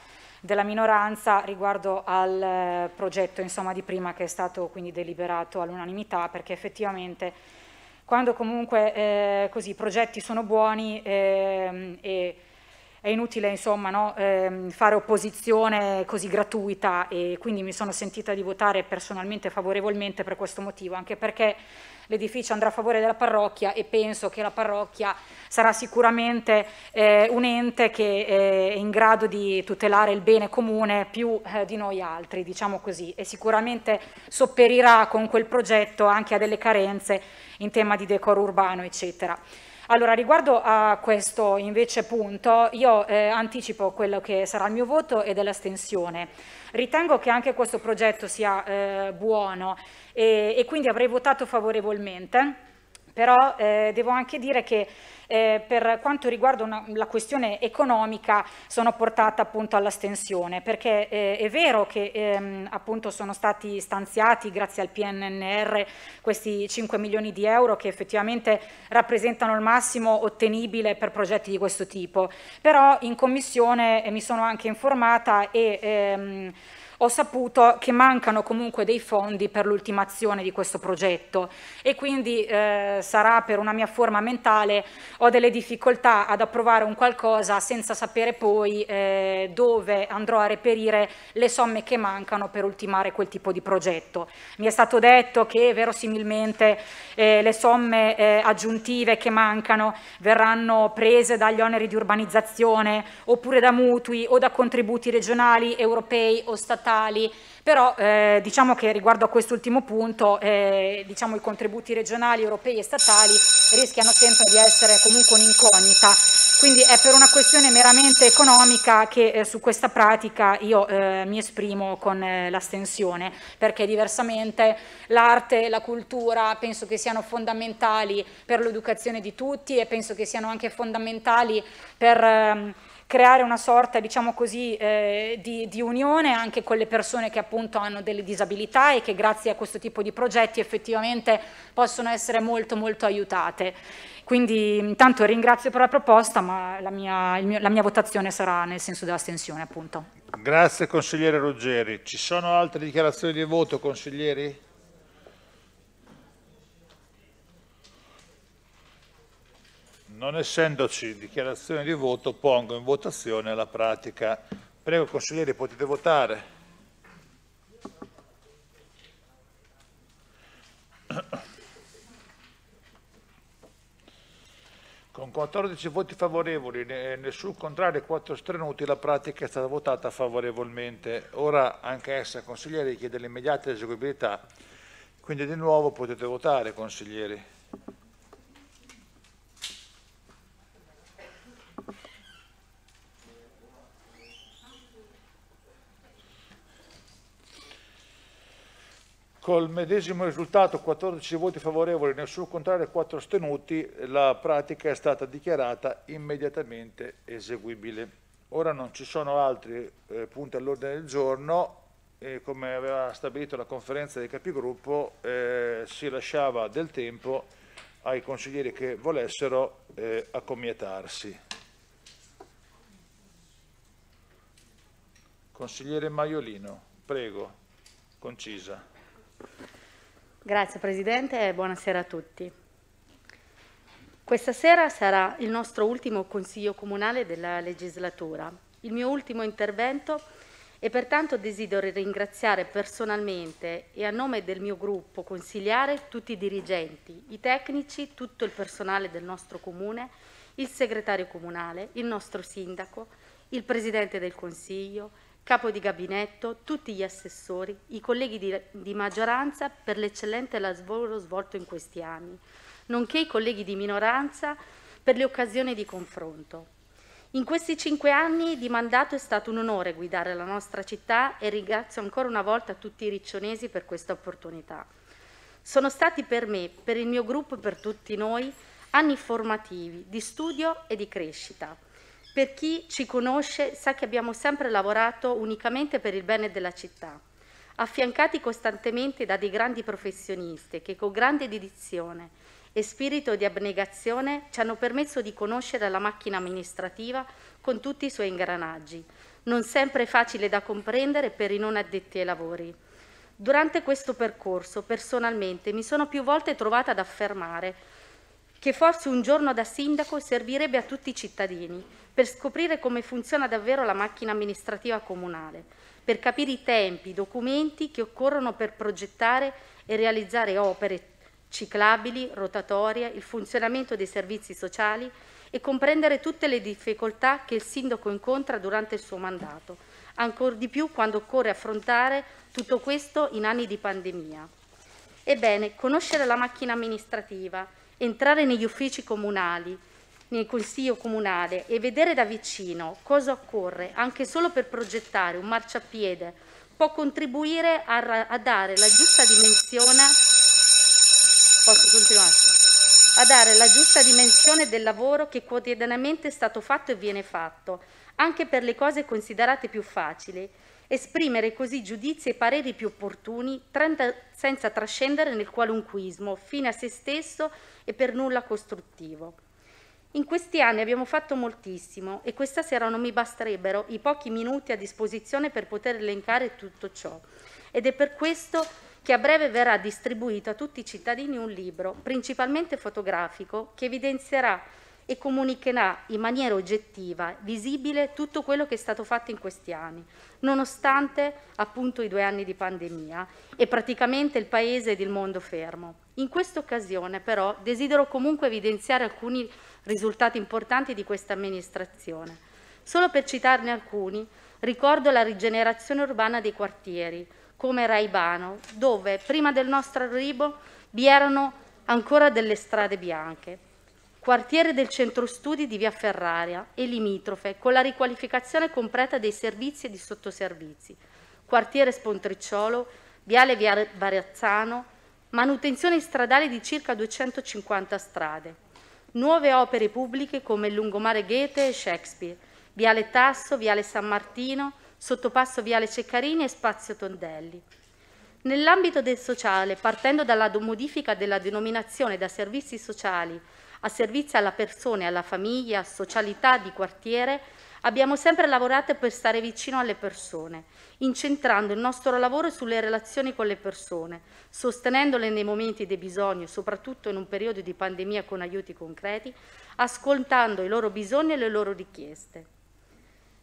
della minoranza riguardo al eh, progetto insomma, di prima che è stato quindi deliberato all'unanimità perché effettivamente quando comunque eh, così, i progetti sono buoni eh, e è inutile insomma, no, ehm, fare opposizione così gratuita e quindi mi sono sentita di votare personalmente favorevolmente per questo motivo, anche perché l'edificio andrà a favore della parrocchia e penso che la parrocchia sarà sicuramente eh, un ente che eh, è in grado di tutelare il bene comune più eh, di noi altri, diciamo così, e sicuramente sopperirà con quel progetto anche a delle carenze in tema di decoro urbano, eccetera. Allora, riguardo a questo invece punto, io eh, anticipo quello che sarà il mio voto e è Ritengo che anche questo progetto sia eh, buono e, e quindi avrei votato favorevolmente però eh, devo anche dire che eh, per quanto riguarda una, la questione economica sono portata appunto all'astensione perché eh, è vero che ehm, appunto sono stati stanziati grazie al PNNR questi 5 milioni di euro che effettivamente rappresentano il massimo ottenibile per progetti di questo tipo però in commissione eh, mi sono anche informata e ehm, ho saputo che mancano comunque dei fondi per l'ultimazione di questo progetto e quindi eh, sarà per una mia forma mentale, ho delle difficoltà ad approvare un qualcosa senza sapere poi eh, dove andrò a reperire le somme che mancano per ultimare quel tipo di progetto. Mi è stato detto che verosimilmente eh, le somme eh, aggiuntive che mancano verranno prese dagli oneri di urbanizzazione oppure da mutui o da contributi regionali, europei o statali statali, però eh, diciamo che riguardo a quest'ultimo punto eh, diciamo i contributi regionali, europei e statali rischiano sempre di essere comunque un'incognita. Quindi è per una questione meramente economica che eh, su questa pratica io eh, mi esprimo con eh, l'astensione, perché diversamente l'arte e la cultura penso che siano fondamentali per l'educazione di tutti e penso che siano anche fondamentali per ehm, creare una sorta, diciamo così, eh, di, di, unione anche con le persone che appunto hanno delle disabilità e che grazie a questo tipo di progetti effettivamente possono essere molto molto aiutate. Quindi intanto ringrazio per la proposta, ma la mia, mio, la mia votazione sarà nel senso dell'astensione appunto. Grazie consigliere Ruggeri. Ci sono altre dichiarazioni di voto, consiglieri? non essendoci dichiarazione di voto, pongo in votazione la pratica. Prego, consiglieri, potete votare. Con 14 voti favorevoli e nessun contrario e 4 strenuti, la pratica è stata votata favorevolmente. Ora anche essa, consiglieri, chiede l'immediata eseguibilità. Quindi di nuovo potete votare, consiglieri. Col medesimo risultato, 14 voti favorevoli, nessuno contrario e 4 astenuti, la pratica è stata dichiarata immediatamente eseguibile. Ora non ci sono altri eh, punti all'ordine del giorno e eh, come aveva stabilito la conferenza dei capigruppo eh, si lasciava del tempo ai consiglieri che volessero eh, accomiatarsi. Consigliere Maiolino, prego, concisa. Grazie Presidente e buonasera a tutti. Questa sera sarà il nostro ultimo Consiglio Comunale della legislatura, il mio ultimo intervento e pertanto desidero ringraziare personalmente e a nome del mio gruppo consigliare tutti i dirigenti, i tecnici, tutto il personale del nostro comune, il segretario comunale, il nostro sindaco, il presidente del consiglio, capo di gabinetto, tutti gli assessori, i colleghi di, di maggioranza per l'eccellente lavoro svolto in questi anni, nonché i colleghi di minoranza per le occasioni di confronto. In questi cinque anni di mandato è stato un onore guidare la nostra città e ringrazio ancora una volta tutti i riccionesi per questa opportunità. Sono stati per me, per il mio gruppo e per tutti noi anni formativi, di studio e di crescita per chi ci conosce sa che abbiamo sempre lavorato unicamente per il bene della città, affiancati costantemente da dei grandi professionisti che con grande dedizione e spirito di abnegazione ci hanno permesso di conoscere la macchina amministrativa con tutti i suoi ingranaggi, non sempre facile da comprendere per i non addetti ai lavori. Durante questo percorso, personalmente, mi sono più volte trovata ad affermare che forse un giorno da sindaco servirebbe a tutti i cittadini per scoprire come funziona davvero la macchina amministrativa comunale, per capire i tempi, i documenti che occorrono per progettare e realizzare opere ciclabili, rotatorie, il funzionamento dei servizi sociali e comprendere tutte le difficoltà che il sindaco incontra durante il suo mandato, ancor di più quando occorre affrontare tutto questo in anni di pandemia. Ebbene, conoscere la macchina amministrativa, entrare negli uffici comunali, nel consiglio comunale e vedere da vicino cosa occorre, anche solo per progettare un marciapiede, può contribuire a, a dare la giusta dimensione posso continuare a dare la giusta dimensione del lavoro che quotidianamente è stato fatto e viene fatto, anche per le cose considerate più facili, esprimere così giudizi e pareri più opportuni senza trascendere nel qualunquismo, fine a se stesso e per nulla costruttivo. In questi anni abbiamo fatto moltissimo e questa sera non mi basterebbero i pochi minuti a disposizione per poter elencare tutto ciò ed è per questo che a breve verrà distribuito a tutti i cittadini un libro, principalmente fotografico, che evidenzierà e comunicherà in maniera oggettiva, visibile, tutto quello che è stato fatto in questi anni, nonostante appunto i due anni di pandemia e praticamente il Paese ed il mondo fermo. In questa occasione però desidero comunque evidenziare alcuni risultati importanti di questa amministrazione. Solo per citarne alcuni, ricordo la rigenerazione urbana dei quartieri, come Raibano, dove prima del nostro arrivo vi erano ancora delle strade bianche quartiere del centro studi di Via Ferraria e limitrofe, con la riqualificazione completa dei servizi e di sottoservizi, quartiere Spontricciolo, Viale Via Variazzano, manutenzione stradale di circa 250 strade, nuove opere pubbliche come il lungomare Goethe e Shakespeare, Viale Tasso, Viale San Martino, sottopasso Viale Ceccarini e Spazio Tondelli. Nell'ambito del sociale, partendo dalla modifica della denominazione da servizi sociali a servizio alla persona e alla famiglia, socialità di quartiere, abbiamo sempre lavorato per stare vicino alle persone, incentrando il nostro lavoro sulle relazioni con le persone, sostenendole nei momenti di bisogno, soprattutto in un periodo di pandemia con aiuti concreti, ascoltando i loro bisogni e le loro richieste.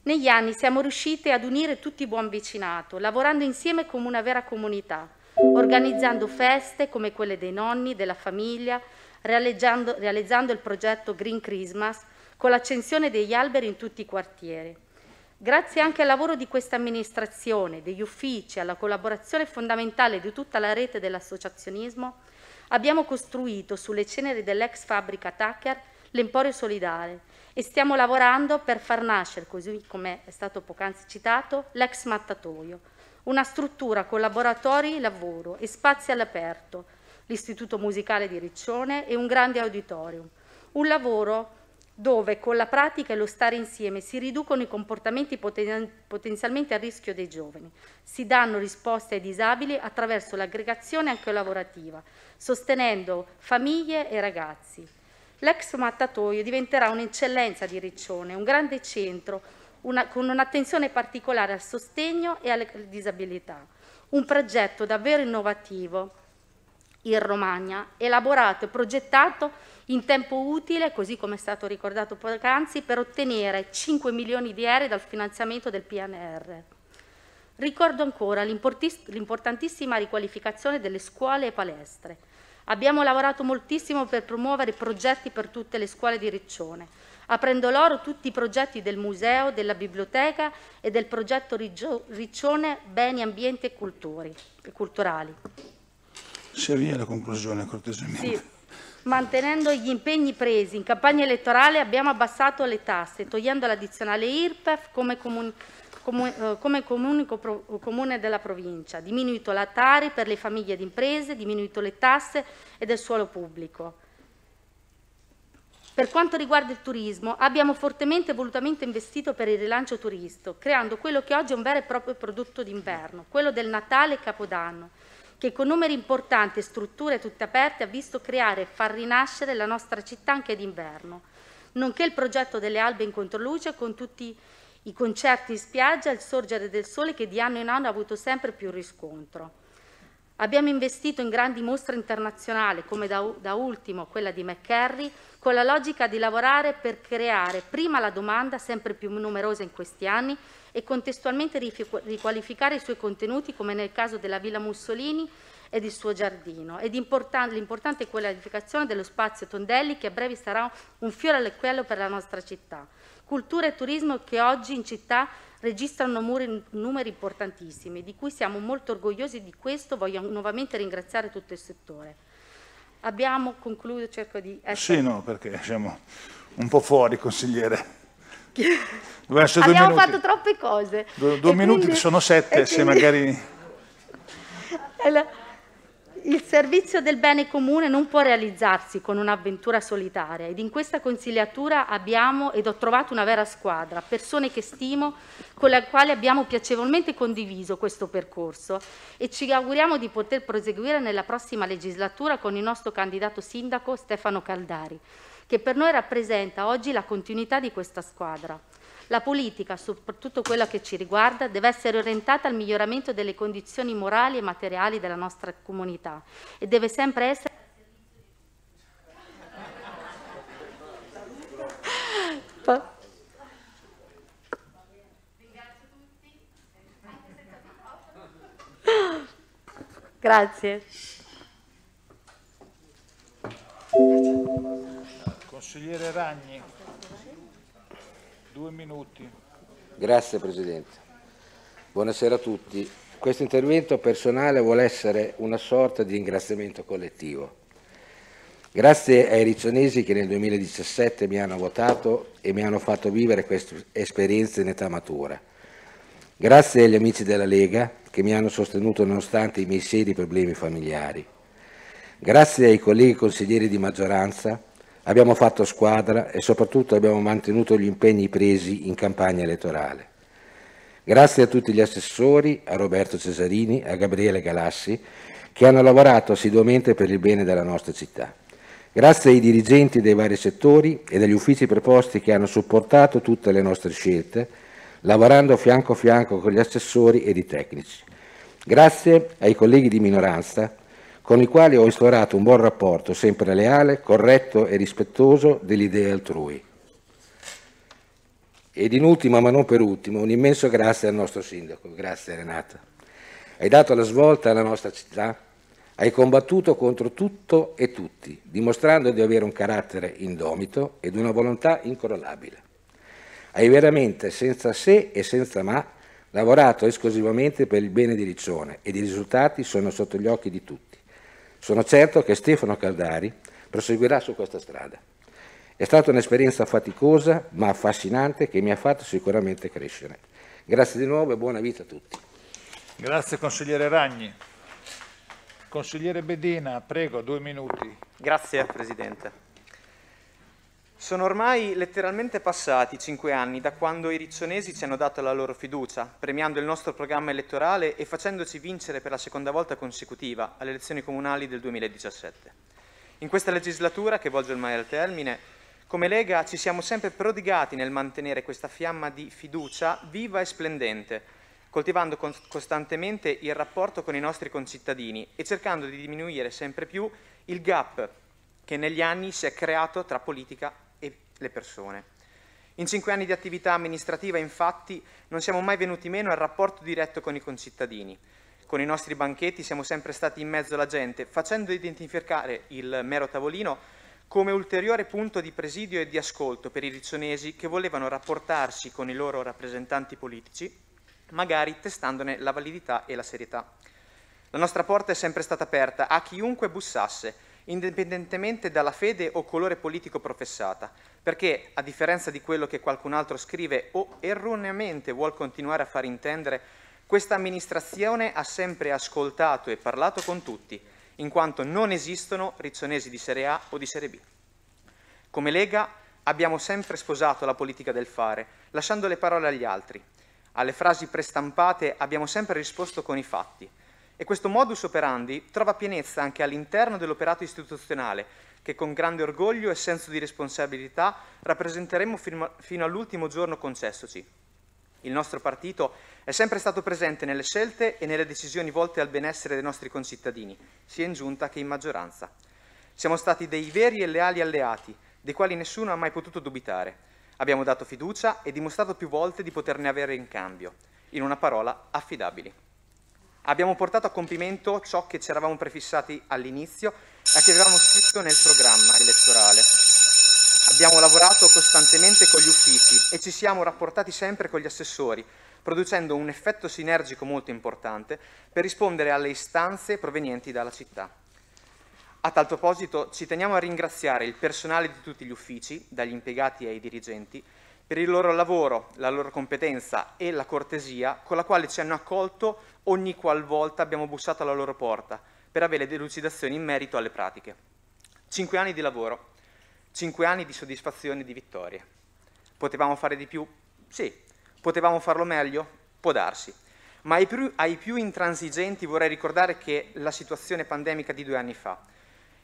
Negli anni siamo riusciti ad unire tutti i buon vicinato, lavorando insieme come una vera comunità, organizzando feste come quelle dei nonni, della famiglia, realizzando, realizzando il progetto Green Christmas con l'accensione degli alberi in tutti i quartieri. Grazie anche al lavoro di questa amministrazione, degli uffici, alla collaborazione fondamentale di tutta la rete dell'associazionismo, abbiamo costruito sulle ceneri dell'ex fabbrica Tucker l'Emporio Solidale e stiamo lavorando per far nascere, così come è stato poc'anzi citato, l'ex mattatoio, una struttura con laboratori, lavoro e spazi all'aperto, l'Istituto Musicale di Riccione e un grande auditorium. Un lavoro dove con la pratica e lo stare insieme si riducono i comportamenti poten potenzialmente a rischio dei giovani, si danno risposte ai disabili attraverso l'aggregazione anche lavorativa, sostenendo famiglie e ragazzi. L'ex mattatoio diventerà un'eccellenza di Riccione, un grande centro una, con un'attenzione particolare al sostegno e alle disabilità, un progetto davvero innovativo in Romagna, elaborato e progettato in tempo utile, così come è stato ricordato poc'anzi, per ottenere 5 milioni di euro dal finanziamento del PNR. Ricordo ancora l'importantissima riqualificazione delle scuole e palestre. Abbiamo lavorato moltissimo per promuovere progetti per tutte le scuole di Riccione, aprendo loro tutti i progetti del museo, della biblioteca e del progetto Riccione Beni, Ambiente e Culturali. Si avvia la conclusione cortesemente. Sì. Mantenendo gli impegni presi in campagna elettorale abbiamo abbassato le tasse, togliendo l'addizionale IRPEF come, comuni, comu, eh, come pro, comune della provincia, diminuito la Tari per le famiglie ed imprese, diminuito le tasse e del suolo pubblico. Per quanto riguarda il turismo, abbiamo fortemente e volutamente investito per il rilancio turistico, creando quello che oggi è un vero e proprio prodotto d'inverno, quello del Natale e Capodanno, che con numeri importanti e strutture tutte aperte ha visto creare e far rinascere la nostra città anche d'inverno, nonché il progetto delle albe in controluce con tutti i concerti in spiaggia e il sorgere del sole che di anno in anno ha avuto sempre più riscontro. Abbiamo investito in grandi mostre internazionali, come da, da, ultimo quella di McCarry, con la logica di lavorare per creare prima la domanda, sempre più numerosa in questi anni, e contestualmente riqualificare i suoi contenuti come nel caso della Villa Mussolini ed il suo giardino. Ed l'importante è quella edificazione dello spazio Tondelli che a breve sarà un fiore all'occhiello per la nostra città. Cultura e turismo che oggi in città registrano numeri importantissimi, di cui siamo molto orgogliosi e di questo voglio nuovamente ringraziare tutto il settore. Abbiamo concluso, cerco di essere... Sì, no, perché siamo un po' fuori, consigliere. Abbiamo minuti. fatto troppe cose. Due, due minuti quindi, sono sette, se quindi... magari... *laughs* Il servizio del bene comune non può realizzarsi con un'avventura solitaria ed in questa consigliatura abbiamo ed ho trovato una vera squadra, persone che stimo, con le quali abbiamo piacevolmente condiviso questo percorso e ci auguriamo di poter proseguire nella prossima legislatura con il nostro candidato sindaco Stefano Caldari che per noi rappresenta oggi la continuità di questa squadra. La politica, soprattutto quella che ci riguarda, deve essere orientata al miglioramento delle condizioni morali e materiali della nostra comunità e deve sempre essere *laughs* Grazie. Grazie. Consigliere Ragni, due minuti. Grazie Presidente. Buonasera a tutti. Questo intervento personale vuole essere una sorta di ringraziamento collettivo. Grazie ai rizzonesi che nel 2017 mi hanno votato e mi hanno fatto vivere questa esperienza in età matura. Grazie agli amici della Lega che mi hanno sostenuto nonostante i miei seri problemi familiari. Grazie ai colleghi consiglieri di maggioranza Abbiamo fatto squadra e soprattutto abbiamo mantenuto gli impegni presi in campagna elettorale. Grazie a tutti gli assessori, a Roberto Cesarini, a Gabriele Galassi, che hanno lavorato assiduamente per il bene della nostra città. Grazie ai dirigenti dei vari settori e degli uffici preposti che hanno supportato tutte le nostre scelte, lavorando fianco a fianco con gli assessori ed i tecnici. Grazie ai colleghi di minoranza con i quali ho instaurato un buon rapporto, sempre leale, corretto e rispettoso delle idee altrui. Ed in ultima, ma non per ultimo, un immenso grazie al nostro sindaco, grazie Renata. Hai dato la svolta alla nostra città, hai combattuto contro tutto e tutti, dimostrando di avere un carattere indomito ed una volontà incrollabile. Hai veramente, senza se e senza ma, lavorato esclusivamente per il bene di Riccione ed i risultati sono sotto gli occhi di tutti. Sono certo che Stefano Caldari proseguirà su questa strada. È stata un'esperienza faticosa ma affascinante che mi ha fatto sicuramente crescere. Grazie di nuovo e buona vita a tutti. Grazie consigliere Ragni. Consigliere Bedina, prego, due minuti. Grazie Presidente. Sono ormai letteralmente passati cinque anni da quando i riccionesi ci hanno dato la loro fiducia, premiando il nostro programma elettorale e facendoci vincere per la seconda volta consecutiva alle elezioni comunali del 2017. In questa legislatura, che volge ormai al termine, come Lega ci siamo sempre prodigati nel mantenere questa fiamma di fiducia viva e splendente, coltivando con costantemente il rapporto con i nostri concittadini e cercando di diminuire sempre più il gap che negli anni si è creato tra politica e le persone. In cinque anni di attività amministrativa, infatti, non siamo mai venuti meno al rapporto diretto con i concittadini. Con i nostri banchetti siamo sempre stati in mezzo alla gente, facendo identificare il mero tavolino come ulteriore punto di presidio e di ascolto per i riccionesi che volevano rapportarsi con i loro rappresentanti politici, magari testandone la validità e la serietà. La nostra porta è sempre stata aperta a chiunque bussasse, indipendentemente dalla fede o colore politico professata, perché, a differenza di quello che qualcun altro scrive o erroneamente vuol continuare a far intendere, questa amministrazione ha sempre ascoltato e parlato con tutti, in quanto non esistono rizzonesi di Serie A o di Serie B. Come Lega abbiamo sempre sposato la politica del fare, lasciando le parole agli altri. Alle frasi prestampate abbiamo sempre risposto con i fatti, e questo modus operandi trova pienezza anche all'interno dell'operato istituzionale, che con grande orgoglio e senso di responsabilità rappresenteremo fino all'ultimo giorno concessoci. Il nostro partito è sempre stato presente nelle scelte e nelle decisioni volte al benessere dei nostri concittadini, sia in giunta che in maggioranza. Siamo stati dei veri e leali alleati, dei quali nessuno ha mai potuto dubitare. Abbiamo dato fiducia e dimostrato più volte di poterne avere in cambio. In una parola, affidabili abbiamo portato a compimento ciò che ci eravamo prefissati all'inizio e che avevamo scritto nel programma elettorale. Abbiamo lavorato costantemente con gli uffici e ci siamo rapportati sempre con gli assessori, producendo un effetto sinergico molto importante per rispondere alle istanze provenienti dalla città. A tal proposito ci teniamo a ringraziare il personale di tutti gli uffici, dagli impiegati ai dirigenti, per il loro lavoro, la loro competenza e la cortesia con la quale ci hanno accolto ogni qualvolta abbiamo bussato alla loro porta per avere delucidazioni in merito alle pratiche. Cinque anni di lavoro, cinque anni di soddisfazione e di vittorie. Potevamo fare di più? Sì. Potevamo farlo meglio? Può darsi. Ma ai più, ai più intransigenti vorrei ricordare che la situazione pandemica di due anni fa,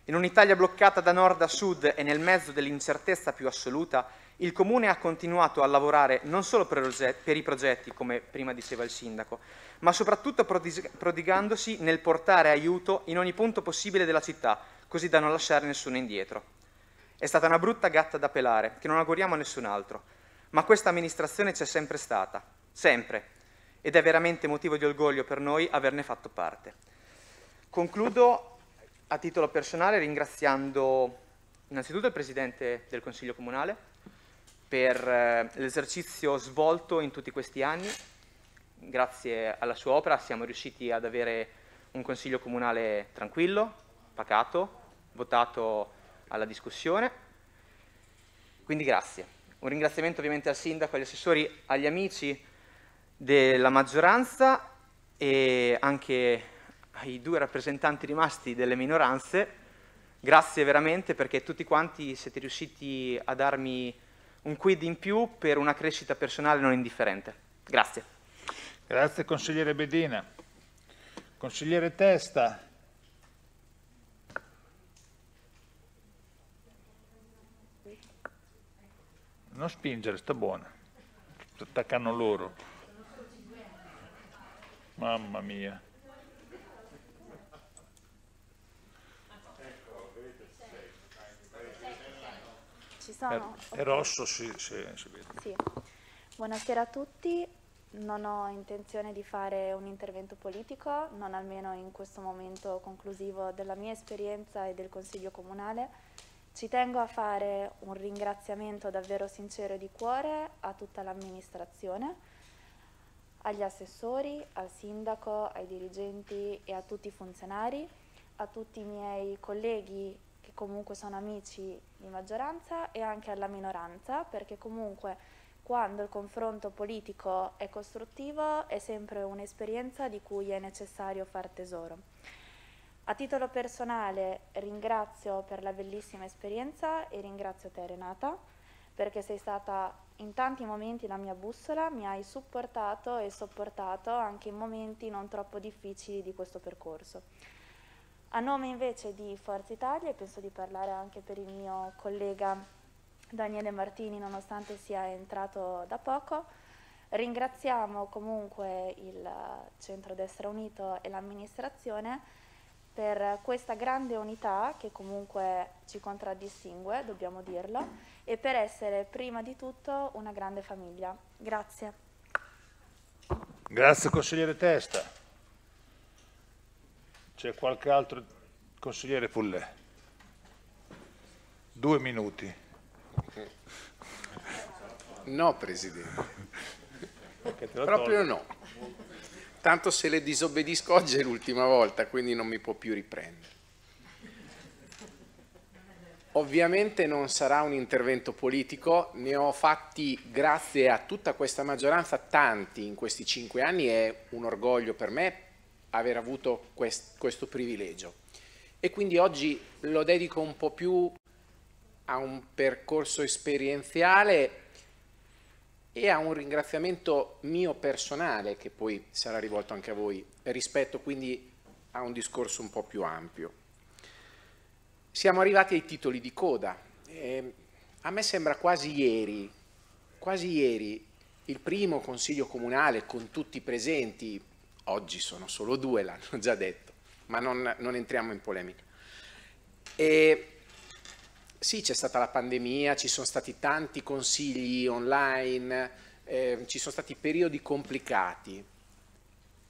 in un'Italia bloccata da nord a sud e nel mezzo dell'incertezza più assoluta, il Comune ha continuato a lavorare non solo per i progetti, come prima diceva il Sindaco, ma soprattutto prodigandosi nel portare aiuto in ogni punto possibile della città, così da non lasciare nessuno indietro. È stata una brutta gatta da pelare, che non auguriamo a nessun altro, ma questa amministrazione c'è sempre stata, sempre, ed è veramente motivo di orgoglio per noi averne fatto parte. Concludo a titolo personale ringraziando innanzitutto il Presidente del Consiglio Comunale, per eh, l'esercizio svolto in tutti questi anni. Grazie alla sua opera siamo riusciti ad avere un Consiglio Comunale tranquillo, pacato, votato alla discussione. Quindi grazie. Un ringraziamento ovviamente al Sindaco, agli assessori, agli amici della maggioranza e anche ai due rappresentanti rimasti delle minoranze. Grazie veramente perché tutti quanti siete riusciti a darmi un quid in più per una crescita personale non indifferente. Grazie. Grazie consigliere Bedina. Consigliere Testa. Non spingere, sta buona. Attaccano loro. Mamma mia. ci sono? Eh, è, okay. rosso, sì, sì, si vede. Sì. Buonasera a tutti, non ho intenzione di fare un intervento politico, non almeno in questo momento conclusivo della mia esperienza e del Consiglio Comunale. Ci tengo a fare un ringraziamento davvero sincero e di cuore a tutta l'amministrazione, agli assessori, al sindaco, ai dirigenti e a tutti i funzionari, a tutti i miei colleghi che comunque sono amici di maggioranza e anche alla minoranza, perché comunque quando il confronto politico è costruttivo è sempre un'esperienza di cui è necessario far tesoro. A titolo personale ringrazio per la bellissima esperienza e ringrazio te Renata perché sei stata in tanti momenti la mia bussola, mi hai supportato e sopportato anche in momenti non troppo difficili di questo percorso. A nome invece di Forza Italia e penso di parlare anche per il mio collega Daniele Martini, nonostante sia entrato da poco, ringraziamo comunque il Centrodestra Unito e l'amministrazione per questa grande unità che comunque ci contraddistingue, dobbiamo dirlo, e per essere prima di tutto una grande famiglia. Grazie. Grazie consigliere Testa. C'è qualche altro consigliere Pullè? Due minuti. No, Presidente. Proprio no. Tanto se le disobbedisco oggi è l'ultima volta, quindi non mi può più riprendere. Ovviamente non sarà un intervento politico, ne ho fatti grazie a tutta questa maggioranza tanti in questi cinque anni, è un orgoglio per me, aver avuto quest, questo privilegio. E quindi oggi lo dedico un po' più a un percorso esperienziale e a un ringraziamento mio personale, che poi sarà rivolto anche a voi, rispetto quindi a un discorso un po' più ampio. Siamo arrivati ai titoli di coda. Eh, a me sembra quasi ieri, quasi ieri, il primo consiglio comunale con tutti i presenti, oggi sono solo due, *laughs* l'hanno già detto, ma non, non entriamo in polemica. E sì, c'è stata la pandemia, ci sono stati tanti consigli online, eh, ci sono stati periodi complicati,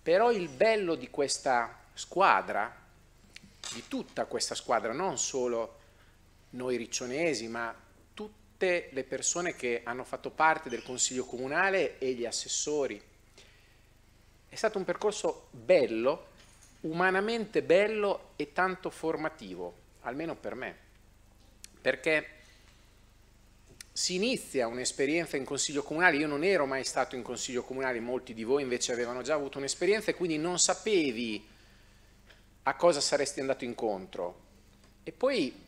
però il bello di questa squadra, di tutta questa squadra, non solo noi riccionesi, ma tutte le persone che hanno fatto parte del Consiglio Comunale e gli assessori, è stato un percorso bello, umanamente bello e tanto formativo, almeno per me, perché si inizia un'esperienza in consiglio comunale, io non ero mai stato in consiglio comunale, molti di voi invece avevano già avuto un'esperienza e quindi non sapevi a cosa saresti andato incontro. E poi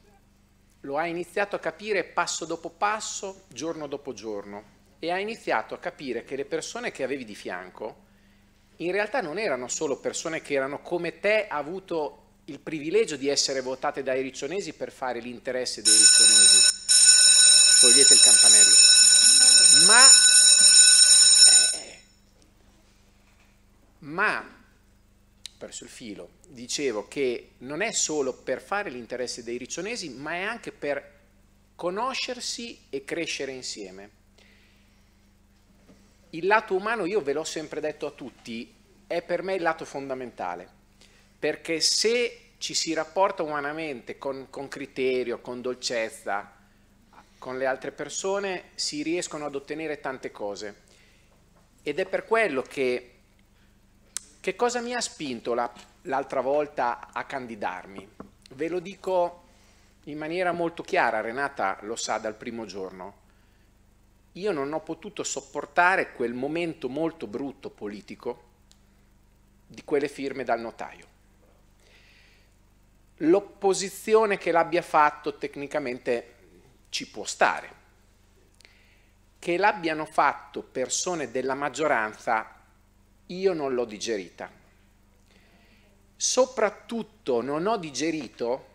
lo hai iniziato a capire passo dopo passo, giorno dopo giorno, e hai iniziato a capire che le persone che avevi di fianco in realtà non erano solo persone che erano come te avuto il privilegio di essere votate dai riccionesi per fare l'interesse dei riccionesi. Togliete il campanello. Ma, eh, ma perso il filo, dicevo che non è solo per fare l'interesse dei riccionesi, ma è anche per conoscersi e crescere insieme il lato umano, io ve l'ho sempre detto a tutti, è per me il lato fondamentale, perché se ci si rapporta umanamente con, con criterio, con dolcezza, con le altre persone, si riescono ad ottenere tante cose. Ed è per quello che... Che cosa mi ha spinto la, l'altra volta a candidarmi? Ve lo dico in maniera molto chiara, Renata lo sa dal primo giorno io non ho potuto sopportare quel momento molto brutto politico di quelle firme dal notaio. L'opposizione che l'abbia fatto tecnicamente ci può stare. Che l'abbiano fatto persone della maggioranza io non l'ho digerita. Soprattutto non ho digerito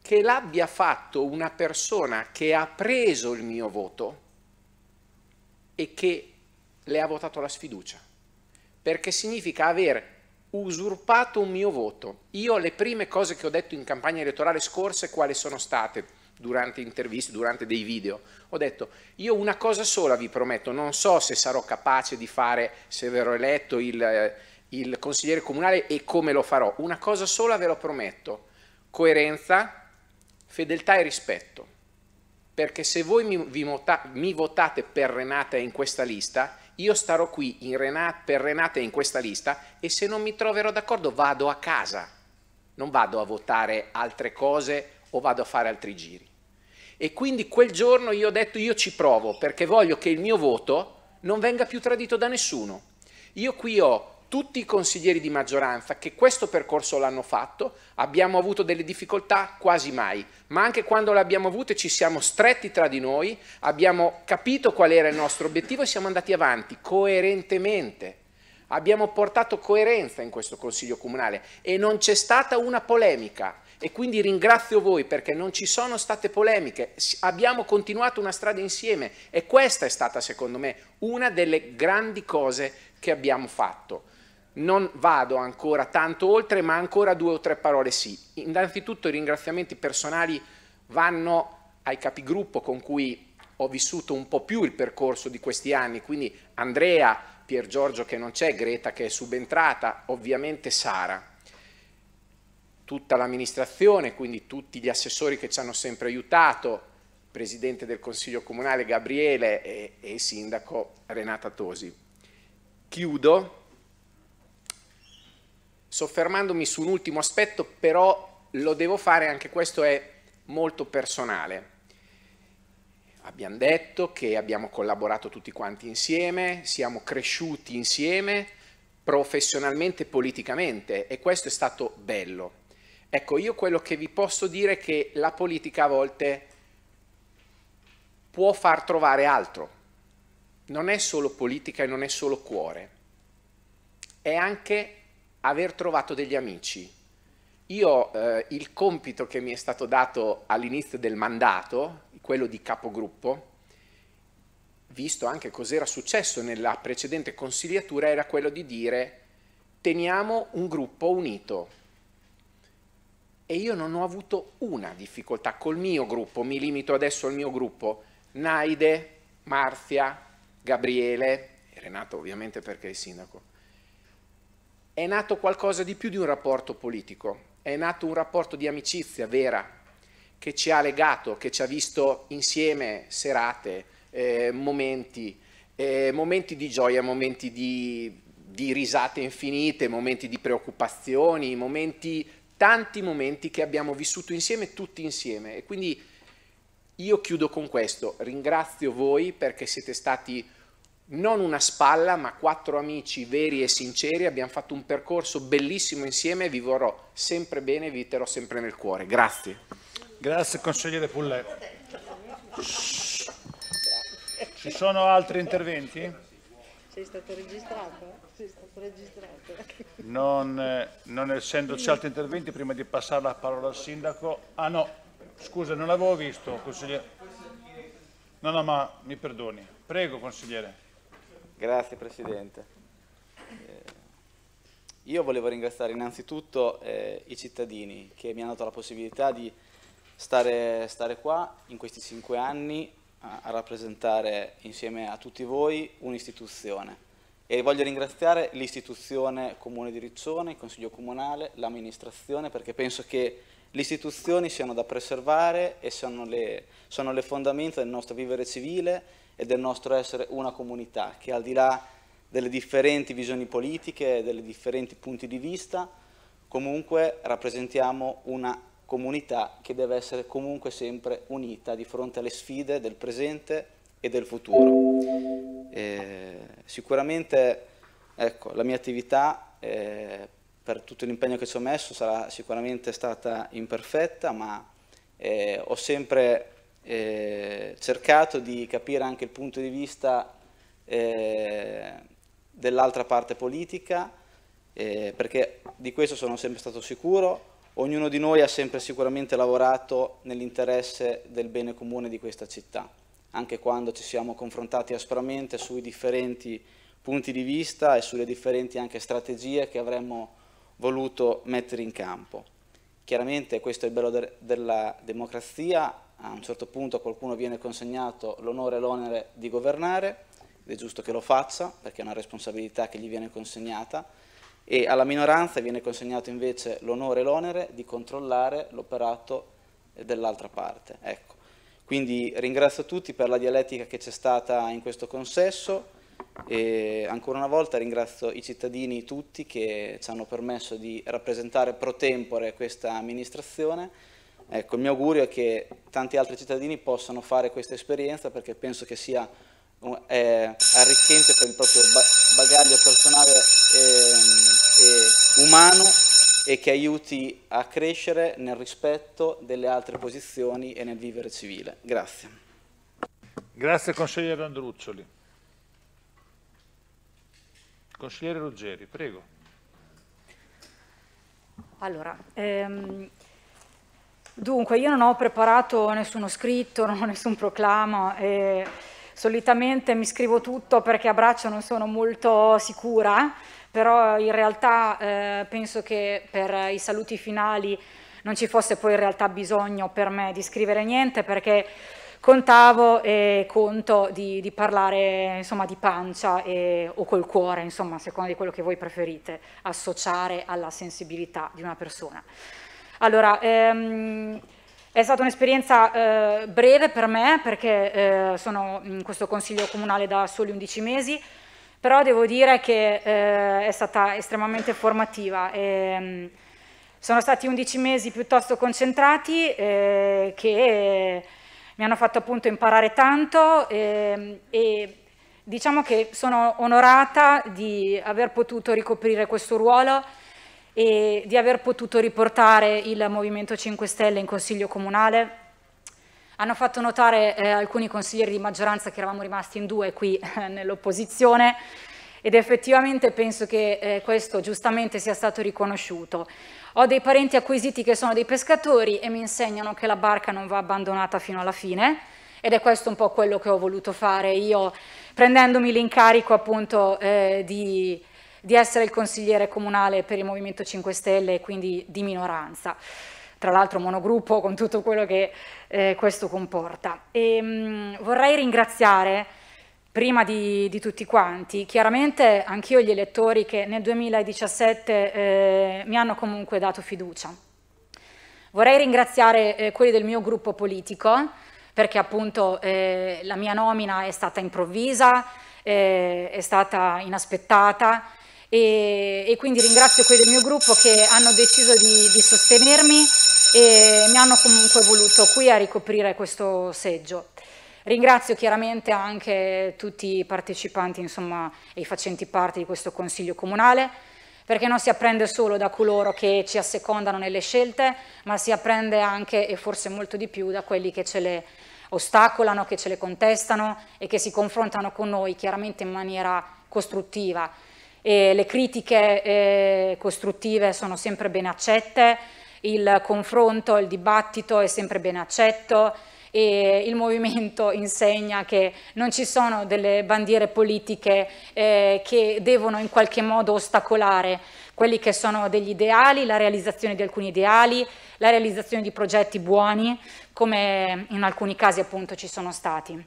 che l'abbia fatto una persona che ha preso il mio voto e che le ha votato la sfiducia, perché significa aver usurpato un mio voto. Io le prime cose che ho detto in campagna elettorale scorse quali sono state? durante interviste, durante dei video, ho detto io una cosa sola vi prometto, non so se sarò capace di fare, se verrò eletto il, eh, il consigliere comunale e come lo farò, una cosa sola ve lo prometto, coerenza, fedeltà e rispetto perché se voi mi, vi, mi votate per Renata in questa lista, io starò qui Renate, per Renata in questa lista e se non mi troverò d'accordo vado a casa, non vado a votare altre cose o vado a fare altri giri. E quindi quel giorno io ho detto io ci provo perché voglio che il mio voto non venga più tradito da nessuno. Io qui ho tutti i consiglieri di maggioranza che questo percorso l'hanno fatto, abbiamo avuto delle difficoltà quasi mai, ma anche quando le abbiamo avute ci siamo stretti tra di noi, abbiamo capito qual era il nostro obiettivo e siamo andati avanti coerentemente. Abbiamo portato coerenza in questo Consiglio Comunale e non c'è stata una polemica e quindi ringrazio voi perché non ci sono state polemiche, abbiamo continuato una strada insieme e questa è stata secondo me una delle grandi cose che abbiamo fatto non vado ancora tanto oltre, ma ancora due o tre parole sì. Innanzitutto i ringraziamenti personali vanno ai capigruppo con cui ho vissuto un po' più il percorso di questi anni, quindi Andrea, Pier Giorgio che non c'è, Greta che è subentrata, ovviamente Sara, tutta l'amministrazione, quindi tutti gli assessori che ci hanno sempre aiutato, Presidente del Consiglio Comunale Gabriele e, e Sindaco Renata Tosi. Chiudo soffermandomi su un ultimo aspetto, però lo devo fare, anche questo è molto personale. Abbiamo detto che abbiamo collaborato tutti quanti insieme, siamo cresciuti insieme professionalmente e politicamente e questo è stato bello. Ecco, io quello che vi posso dire è che la politica a volte può far trovare altro. Non è solo politica e non è solo cuore, è anche aver trovato degli amici. Io eh, il compito che mi è stato dato all'inizio del mandato, quello di capogruppo, visto anche cos'era successo nella precedente consigliatura, era quello di dire teniamo un gruppo unito. E io non ho avuto una difficoltà col mio gruppo, mi limito adesso al mio gruppo, Naide, Marzia, Gabriele, Renato ovviamente perché è sindaco, è nato qualcosa di più di un rapporto politico, è nato un rapporto di amicizia vera che ci ha legato, che ci ha visto insieme serate, eh, momenti, eh, momenti di gioia, momenti di, di risate infinite, momenti di preoccupazioni, momenti, tanti momenti che abbiamo vissuto insieme, tutti insieme. E quindi io chiudo con questo, ringrazio voi perché siete stati non una spalla, ma quattro amici veri e sinceri. Abbiamo fatto un percorso bellissimo insieme vi vorrò sempre bene vi terrò sempre nel cuore. Grazie. Grazie consigliere Pullet. Ci sono altri interventi? Sei stato registrato? Sei stato registrato. Non, eh, non essendoci altri interventi, prima di passare la parola al sindaco... Ah no, scusa, non l'avevo visto, consigliere. No, no, ma mi perdoni. Prego, consigliere. Grazie Presidente. Eh, io volevo ringraziare innanzitutto eh, i cittadini che mi hanno dato la possibilità di stare, stare qua in questi cinque anni a, a rappresentare insieme a tutti voi un'istituzione e voglio ringraziare l'istituzione Comune di Riccione, il Consiglio Comunale, l'amministrazione perché penso che le istituzioni siano da preservare e sono le, sono le fondamenta del nostro vivere civile e del nostro essere una comunità che al di là delle differenti visioni politiche e delle differenti punti di vista comunque rappresentiamo una comunità che deve essere comunque sempre unita di fronte alle sfide del presente e del futuro. E eh, sicuramente ecco, la mia attività eh, per tutto l'impegno che ci ho messo, sarà sicuramente stata imperfetta, ma eh, ho sempre eh, cercato di capire anche il punto di vista eh, dell'altra parte politica, eh, perché di questo sono sempre stato sicuro. Ognuno di noi ha sempre sicuramente lavorato nell'interesse del bene comune di questa città, anche quando ci siamo confrontati aspramente sui differenti punti di vista e sulle differenti anche strategie che avremmo voluto mettere in campo. Chiaramente questo è il bello de della democrazia, a un certo punto a qualcuno viene consegnato l'onore e l'onere di governare, ed è giusto che lo faccia, perché è una responsabilità che gli viene consegnata, e alla minoranza viene consegnato invece l'onore e l'onere di controllare l'operato dell'altra parte. Ecco. Quindi ringrazio tutti per la dialettica che c'è stata in questo consesso, e ancora una volta ringrazio i cittadini tutti che ci hanno permesso di rappresentare pro tempore questa amministrazione. Ecco, il mio augurio è che tanti altri cittadini possano fare questa esperienza perché penso che sia eh, arricchente per il proprio bagaglio personale e, e umano e che aiuti a crescere nel rispetto delle altre posizioni e nel vivere civile. Grazie. Grazie consigliere Andruccioli. Consigliere Ruggeri, prego. Allora, ehm, dunque io non ho preparato nessuno scritto, *laughs* non ho nessun proclama, eh, solitamente mi scrivo tutto perché a braccio non sono molto sicura, però in realtà eh, penso che per i saluti finali non ci fosse poi in realtà bisogno per me di scrivere niente perché contavo e conto di, di parlare insomma, di pancia e, o col cuore, insomma, a seconda di quello che voi preferite associare alla sensibilità di una persona. Allora, ehm, è stata un'esperienza eh, breve per me perché eh, sono in questo consiglio comunale da soli 11 mesi, però devo dire che eh, è stata estremamente formativa. E, ehm, sono stati 11 mesi piuttosto concentrati eh, che mi hanno fatto appunto imparare tanto e, ehm, e diciamo che sono onorata di aver potuto ricoprire questo ruolo e di aver potuto riportare il Movimento 5 Stelle in Consiglio Comunale. Hanno fatto notare eh, alcuni consiglieri di maggioranza che eravamo rimasti in due qui eh, *laughs* nell'opposizione ed effettivamente penso che eh, questo giustamente sia stato riconosciuto. Ho dei parenti acquisiti che sono dei pescatori e mi insegnano che la barca non va abbandonata fino alla fine ed è questo un po' quello che ho voluto fare io prendendomi l'incarico appunto eh, di, di essere il consigliere comunale per il Movimento 5 Stelle e quindi di minoranza tra l'altro monogruppo con tutto quello che eh, questo comporta. E, ehm, mh, vorrei ringraziare prima di, di tutti quanti. Chiaramente anch'io gli elettori che nel 2017 eh, mi hanno comunque dato fiducia. Vorrei ringraziare eh, quelli del mio gruppo politico perché appunto eh, la mia nomina è stata improvvisa, eh, è stata inaspettata e, e, quindi ringrazio quelli del mio gruppo che hanno deciso di, di sostenermi e mi hanno comunque voluto qui a ricoprire questo seggio. Ringrazio chiaramente anche tutti i partecipanti insomma, e i facenti parte di questo Consiglio Comunale, perché non si apprende solo da coloro che ci assecondano nelle scelte, ma si apprende anche e forse molto di più da quelli che ce le ostacolano, che ce le contestano e che si confrontano con noi chiaramente in maniera costruttiva. E le critiche eh, costruttive sono sempre ben accette, il confronto, il dibattito è sempre ben accetto, e il movimento insegna che non ci sono delle bandiere politiche eh, che devono in qualche modo ostacolare quelli che sono degli ideali, la realizzazione di alcuni ideali, la realizzazione di progetti buoni, come in alcuni casi appunto ci sono stati.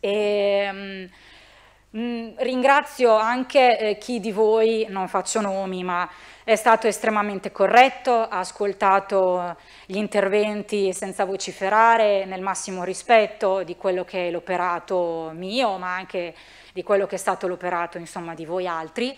E, mh, mm, mm, ringrazio anche eh, chi di voi, non faccio nomi, ma è stato estremamente corretto, ha ascoltato gli interventi senza vociferare, nel massimo rispetto di quello che è l'operato mio, ma anche di quello che è stato l'operato di voi altri.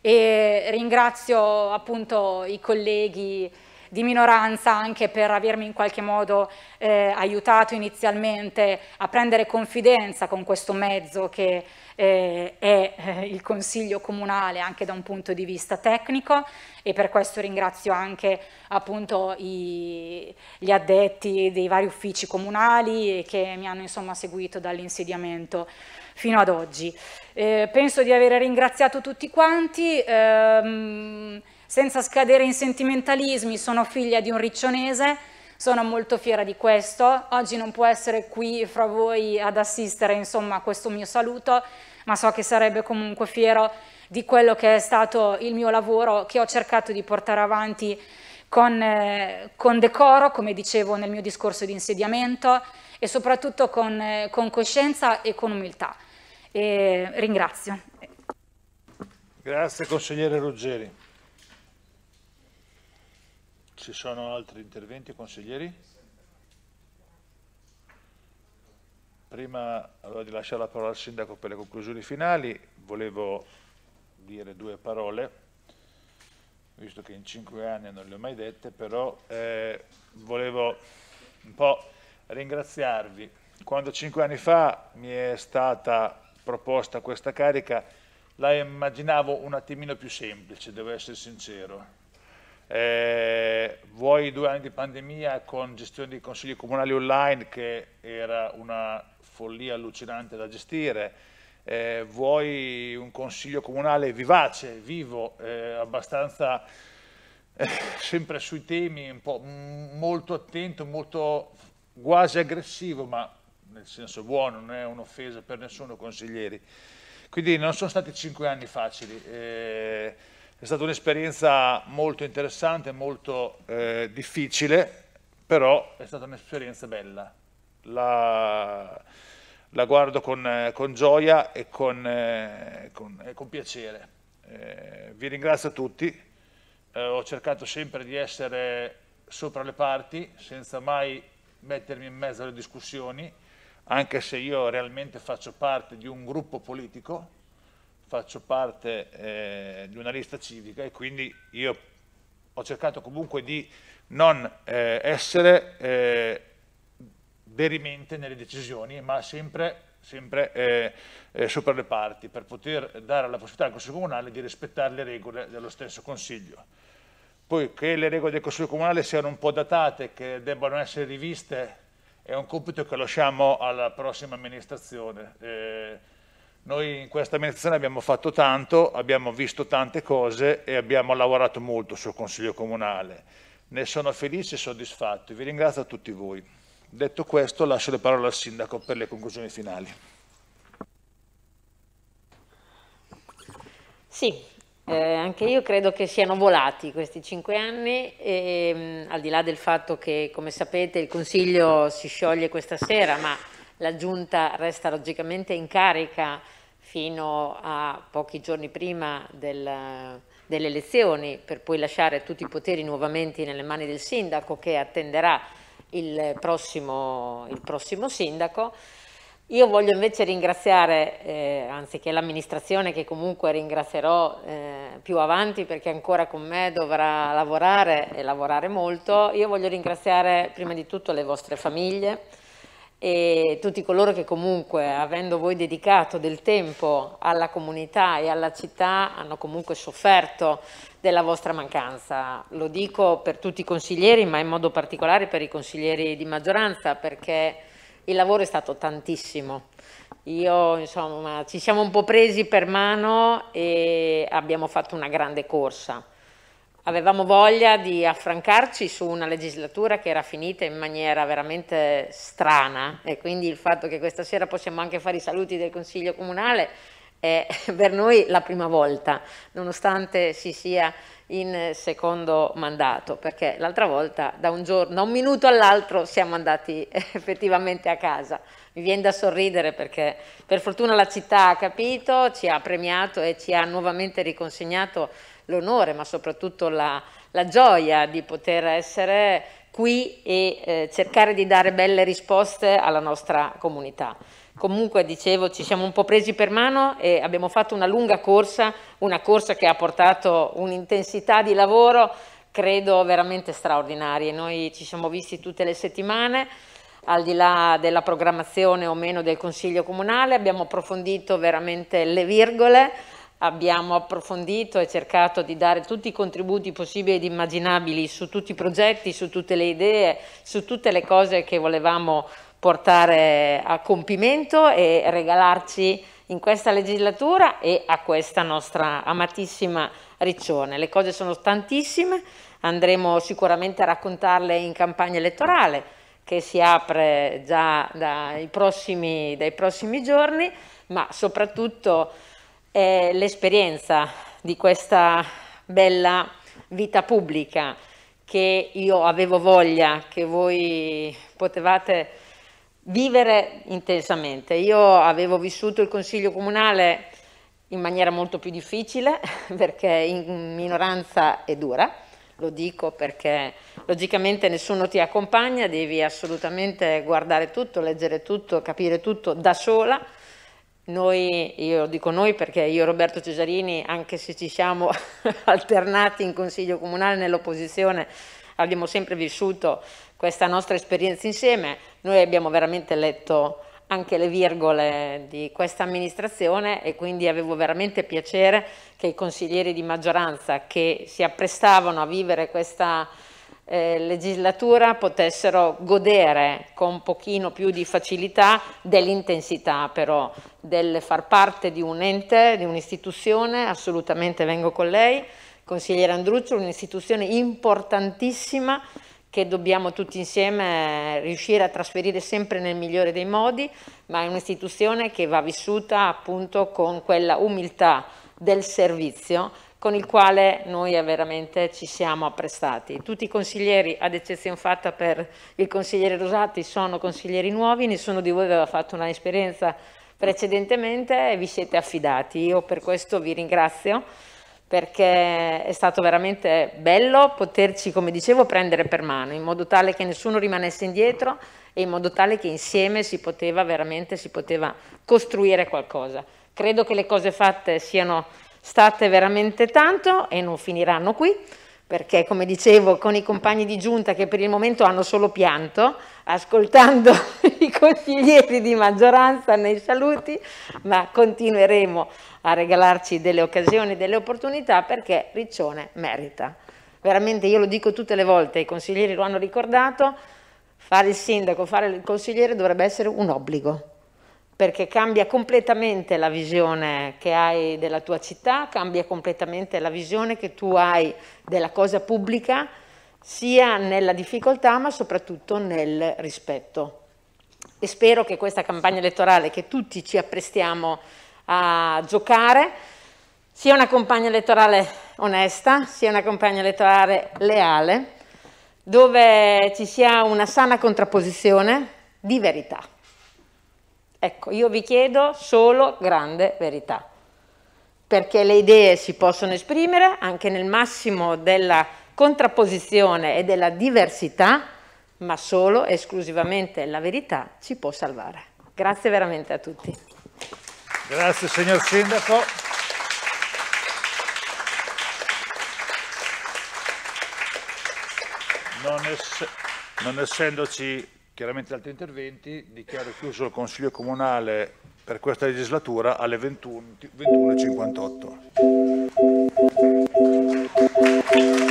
E ringrazio appunto i colleghi di minoranza anche per avermi in qualche modo eh, aiutato inizialmente a prendere confidenza con questo mezzo che eh, è eh, il Consiglio Comunale anche da un punto di vista tecnico e per questo ringrazio anche appunto i, gli addetti dei vari uffici comunali che mi hanno insomma seguito dall'insediamento fino ad oggi. Eh, penso di aver ringraziato tutti quanti, ehm, senza scadere in sentimentalismi, sono figlia di un riccionese, sono molto fiera di questo, oggi non può essere qui fra voi ad assistere insomma, a questo mio saluto, ma so che sarebbe comunque fiero di quello che è stato il mio lavoro che ho cercato di portare avanti con, eh, con decoro, come dicevo nel mio discorso di insediamento, e soprattutto con, eh, con coscienza e con umiltà. E ringrazio. Grazie consigliere Ruggeri. Ci sono altri interventi, consiglieri? Prima allora, di lasciare la parola al sindaco per le conclusioni finali, volevo dire due parole visto che in cinque anni non le ho mai dette, però eh, volevo un po' ringraziarvi. Quando cinque anni fa mi è stata proposta questa carica la immaginavo un attimino più semplice, devo essere sincero. Eh, vuoi due anni di pandemia con gestione dei consigli comunali online che era una follia allucinante da gestire, eh, vuoi un consiglio comunale vivace, vivo, eh, abbastanza eh, sempre sui temi, un po' molto attento, molto quasi aggressivo, ma nel senso buono, non è un'offesa per nessuno, consiglieri. Quindi non sono stati cinque anni facili, eh, è stata un'esperienza molto interessante, molto eh, difficile, però è stata un'esperienza bella. La, la guardo con, con, gioia e con, eh, con, e con piacere. Eh, vi ringrazio a tutti, eh, ho cercato sempre di essere sopra le parti senza mai mettermi in mezzo alle discussioni anche se io realmente faccio parte di un gruppo politico, faccio parte eh, di una lista civica e quindi io ho cercato comunque di non eh, essere eh, derimente nelle decisioni, ma sempre, sempre eh, eh, sopra le parti, per poter dare la possibilità al Consiglio Comunale di rispettare le regole dello stesso Consiglio. Poi che le regole del Consiglio Comunale siano un po' datate, che debbano essere riviste è un compito che lasciamo alla prossima amministrazione. Eh, noi in questa amministrazione abbiamo fatto tanto, abbiamo visto tante cose e abbiamo lavorato molto sul Consiglio Comunale. Ne sono felice e soddisfatto. Vi ringrazio a tutti voi. Detto questo, lascio le parole al Sindaco per le conclusioni finali. Sì, eh, anche io credo che siano volati questi cinque anni, e, mh, mm, al di là del fatto che, come sapete, il Consiglio si scioglie questa sera, ma la Giunta resta logicamente in carica fino a pochi giorni prima del, delle elezioni, per poi lasciare tutti i poteri nuovamente nelle mani del sindaco che attenderà il prossimo, il prossimo sindaco. Io voglio invece ringraziare, eh, anziché l'amministrazione che comunque ringrazierò eh, più avanti perché ancora con me dovrà lavorare e lavorare molto, io voglio ringraziare prima di tutto le vostre famiglie e tutti coloro che comunque avendo voi dedicato del tempo alla comunità e alla città hanno comunque sofferto della vostra mancanza. Lo dico per tutti i consiglieri ma in modo particolare per i consiglieri di maggioranza perché il lavoro è stato tantissimo. Io, insomma, ci siamo un po' presi per mano e abbiamo fatto una grande corsa. Avevamo voglia di affrancarci su una legislatura che era finita in maniera veramente strana e quindi il fatto che questa sera possiamo anche fare i saluti del Consiglio Comunale è *laughs* per noi la prima volta, nonostante si sia in secondo mandato, perché l'altra volta da un giorno, da un minuto all'altro siamo andati *laughs* effettivamente a casa. Mi viene da sorridere perché per fortuna la città ha capito, ci ha premiato e ci ha nuovamente riconsegnato l'onore, ma soprattutto la, la gioia di poter essere qui e eh, cercare di dare belle risposte alla nostra comunità comunque dicevo ci siamo un po' presi per mano e abbiamo fatto una lunga corsa, una corsa che ha portato un'intensità di lavoro credo veramente straordinaria. Noi ci siamo visti tutte le settimane, al di là della programmazione o meno del Consiglio Comunale, abbiamo approfondito veramente le virgole, abbiamo approfondito e cercato di dare tutti i contributi possibili ed immaginabili su tutti i progetti, su tutte le idee, su tutte le cose che volevamo fare portare a compimento e regalarci in questa legislatura e a questa nostra amatissima Riccione. Le cose sono tantissime, andremo sicuramente a raccontarle in campagna elettorale che si apre già dai prossimi, dai prossimi giorni, ma soprattutto è l'esperienza di questa bella vita pubblica che io avevo voglia che voi potevate vivere intensamente. Io avevo vissuto il Consiglio Comunale in maniera molto più difficile *laughs* perché in minoranza è dura, lo dico perché logicamente nessuno ti accompagna, devi assolutamente guardare tutto, leggere tutto, capire tutto da sola. Noi, io dico noi perché io e Roberto Cesarini, anche se ci siamo *laughs* alternati in Consiglio Comunale nell'opposizione, abbiamo sempre vissuto questa nostra esperienza insieme. Noi abbiamo veramente letto anche le virgole di questa amministrazione e quindi avevo veramente piacere che i consiglieri di maggioranza che si apprestavano a vivere questa eh, legislatura potessero godere con un pochino più di facilità dell'intensità però del far parte di un ente, di un'istituzione, assolutamente vengo con lei, consigliere Andruccio, un'istituzione importantissima che dobbiamo tutti insieme riuscire a trasferire sempre nel migliore dei modi, ma è un'istituzione che va vissuta appunto con quella umiltà del servizio con il quale noi veramente ci siamo apprestati. Tutti i consiglieri, ad eccezione fatta per il consigliere Rosati, sono consiglieri nuovi, nessuno di voi aveva fatto un'esperienza precedentemente e vi siete affidati. Io per questo vi ringrazio perché è stato veramente bello poterci, come dicevo, prendere per mano, in modo tale che nessuno rimanesse indietro e in modo tale che insieme si poteva veramente si poteva costruire qualcosa. Credo che le cose fatte siano state veramente tanto e non finiranno qui, perché come dicevo con i compagni di giunta che per il momento hanno solo pianto, ascoltando *laughs* i consiglieri di maggioranza nei saluti, ma continueremo a regalarci delle occasioni, delle opportunità perché Riccione merita. Veramente io lo dico tutte le volte, i consiglieri lo hanno ricordato, fare il sindaco, fare il consigliere dovrebbe essere un obbligo perché cambia completamente la visione che hai della tua città, cambia completamente la visione che tu hai della cosa pubblica sia nella difficoltà ma soprattutto nel rispetto. E spero che questa campagna elettorale che tutti ci apprestiamo a giocare sia una campagna elettorale onesta, sia una campagna elettorale leale, dove ci sia una sana contrapposizione di verità. Ecco, io vi chiedo solo grande verità, perché le idee si possono esprimere anche nel massimo della contrapposizione e della diversità, ma solo e esclusivamente la verità ci può salvare. Grazie veramente a tutti. Grazie signor Sindaco. Non, ess non, essendoci chiaramente altri interventi, dichiaro chiuso il Consiglio Comunale per questa legislatura alle 21.58. 21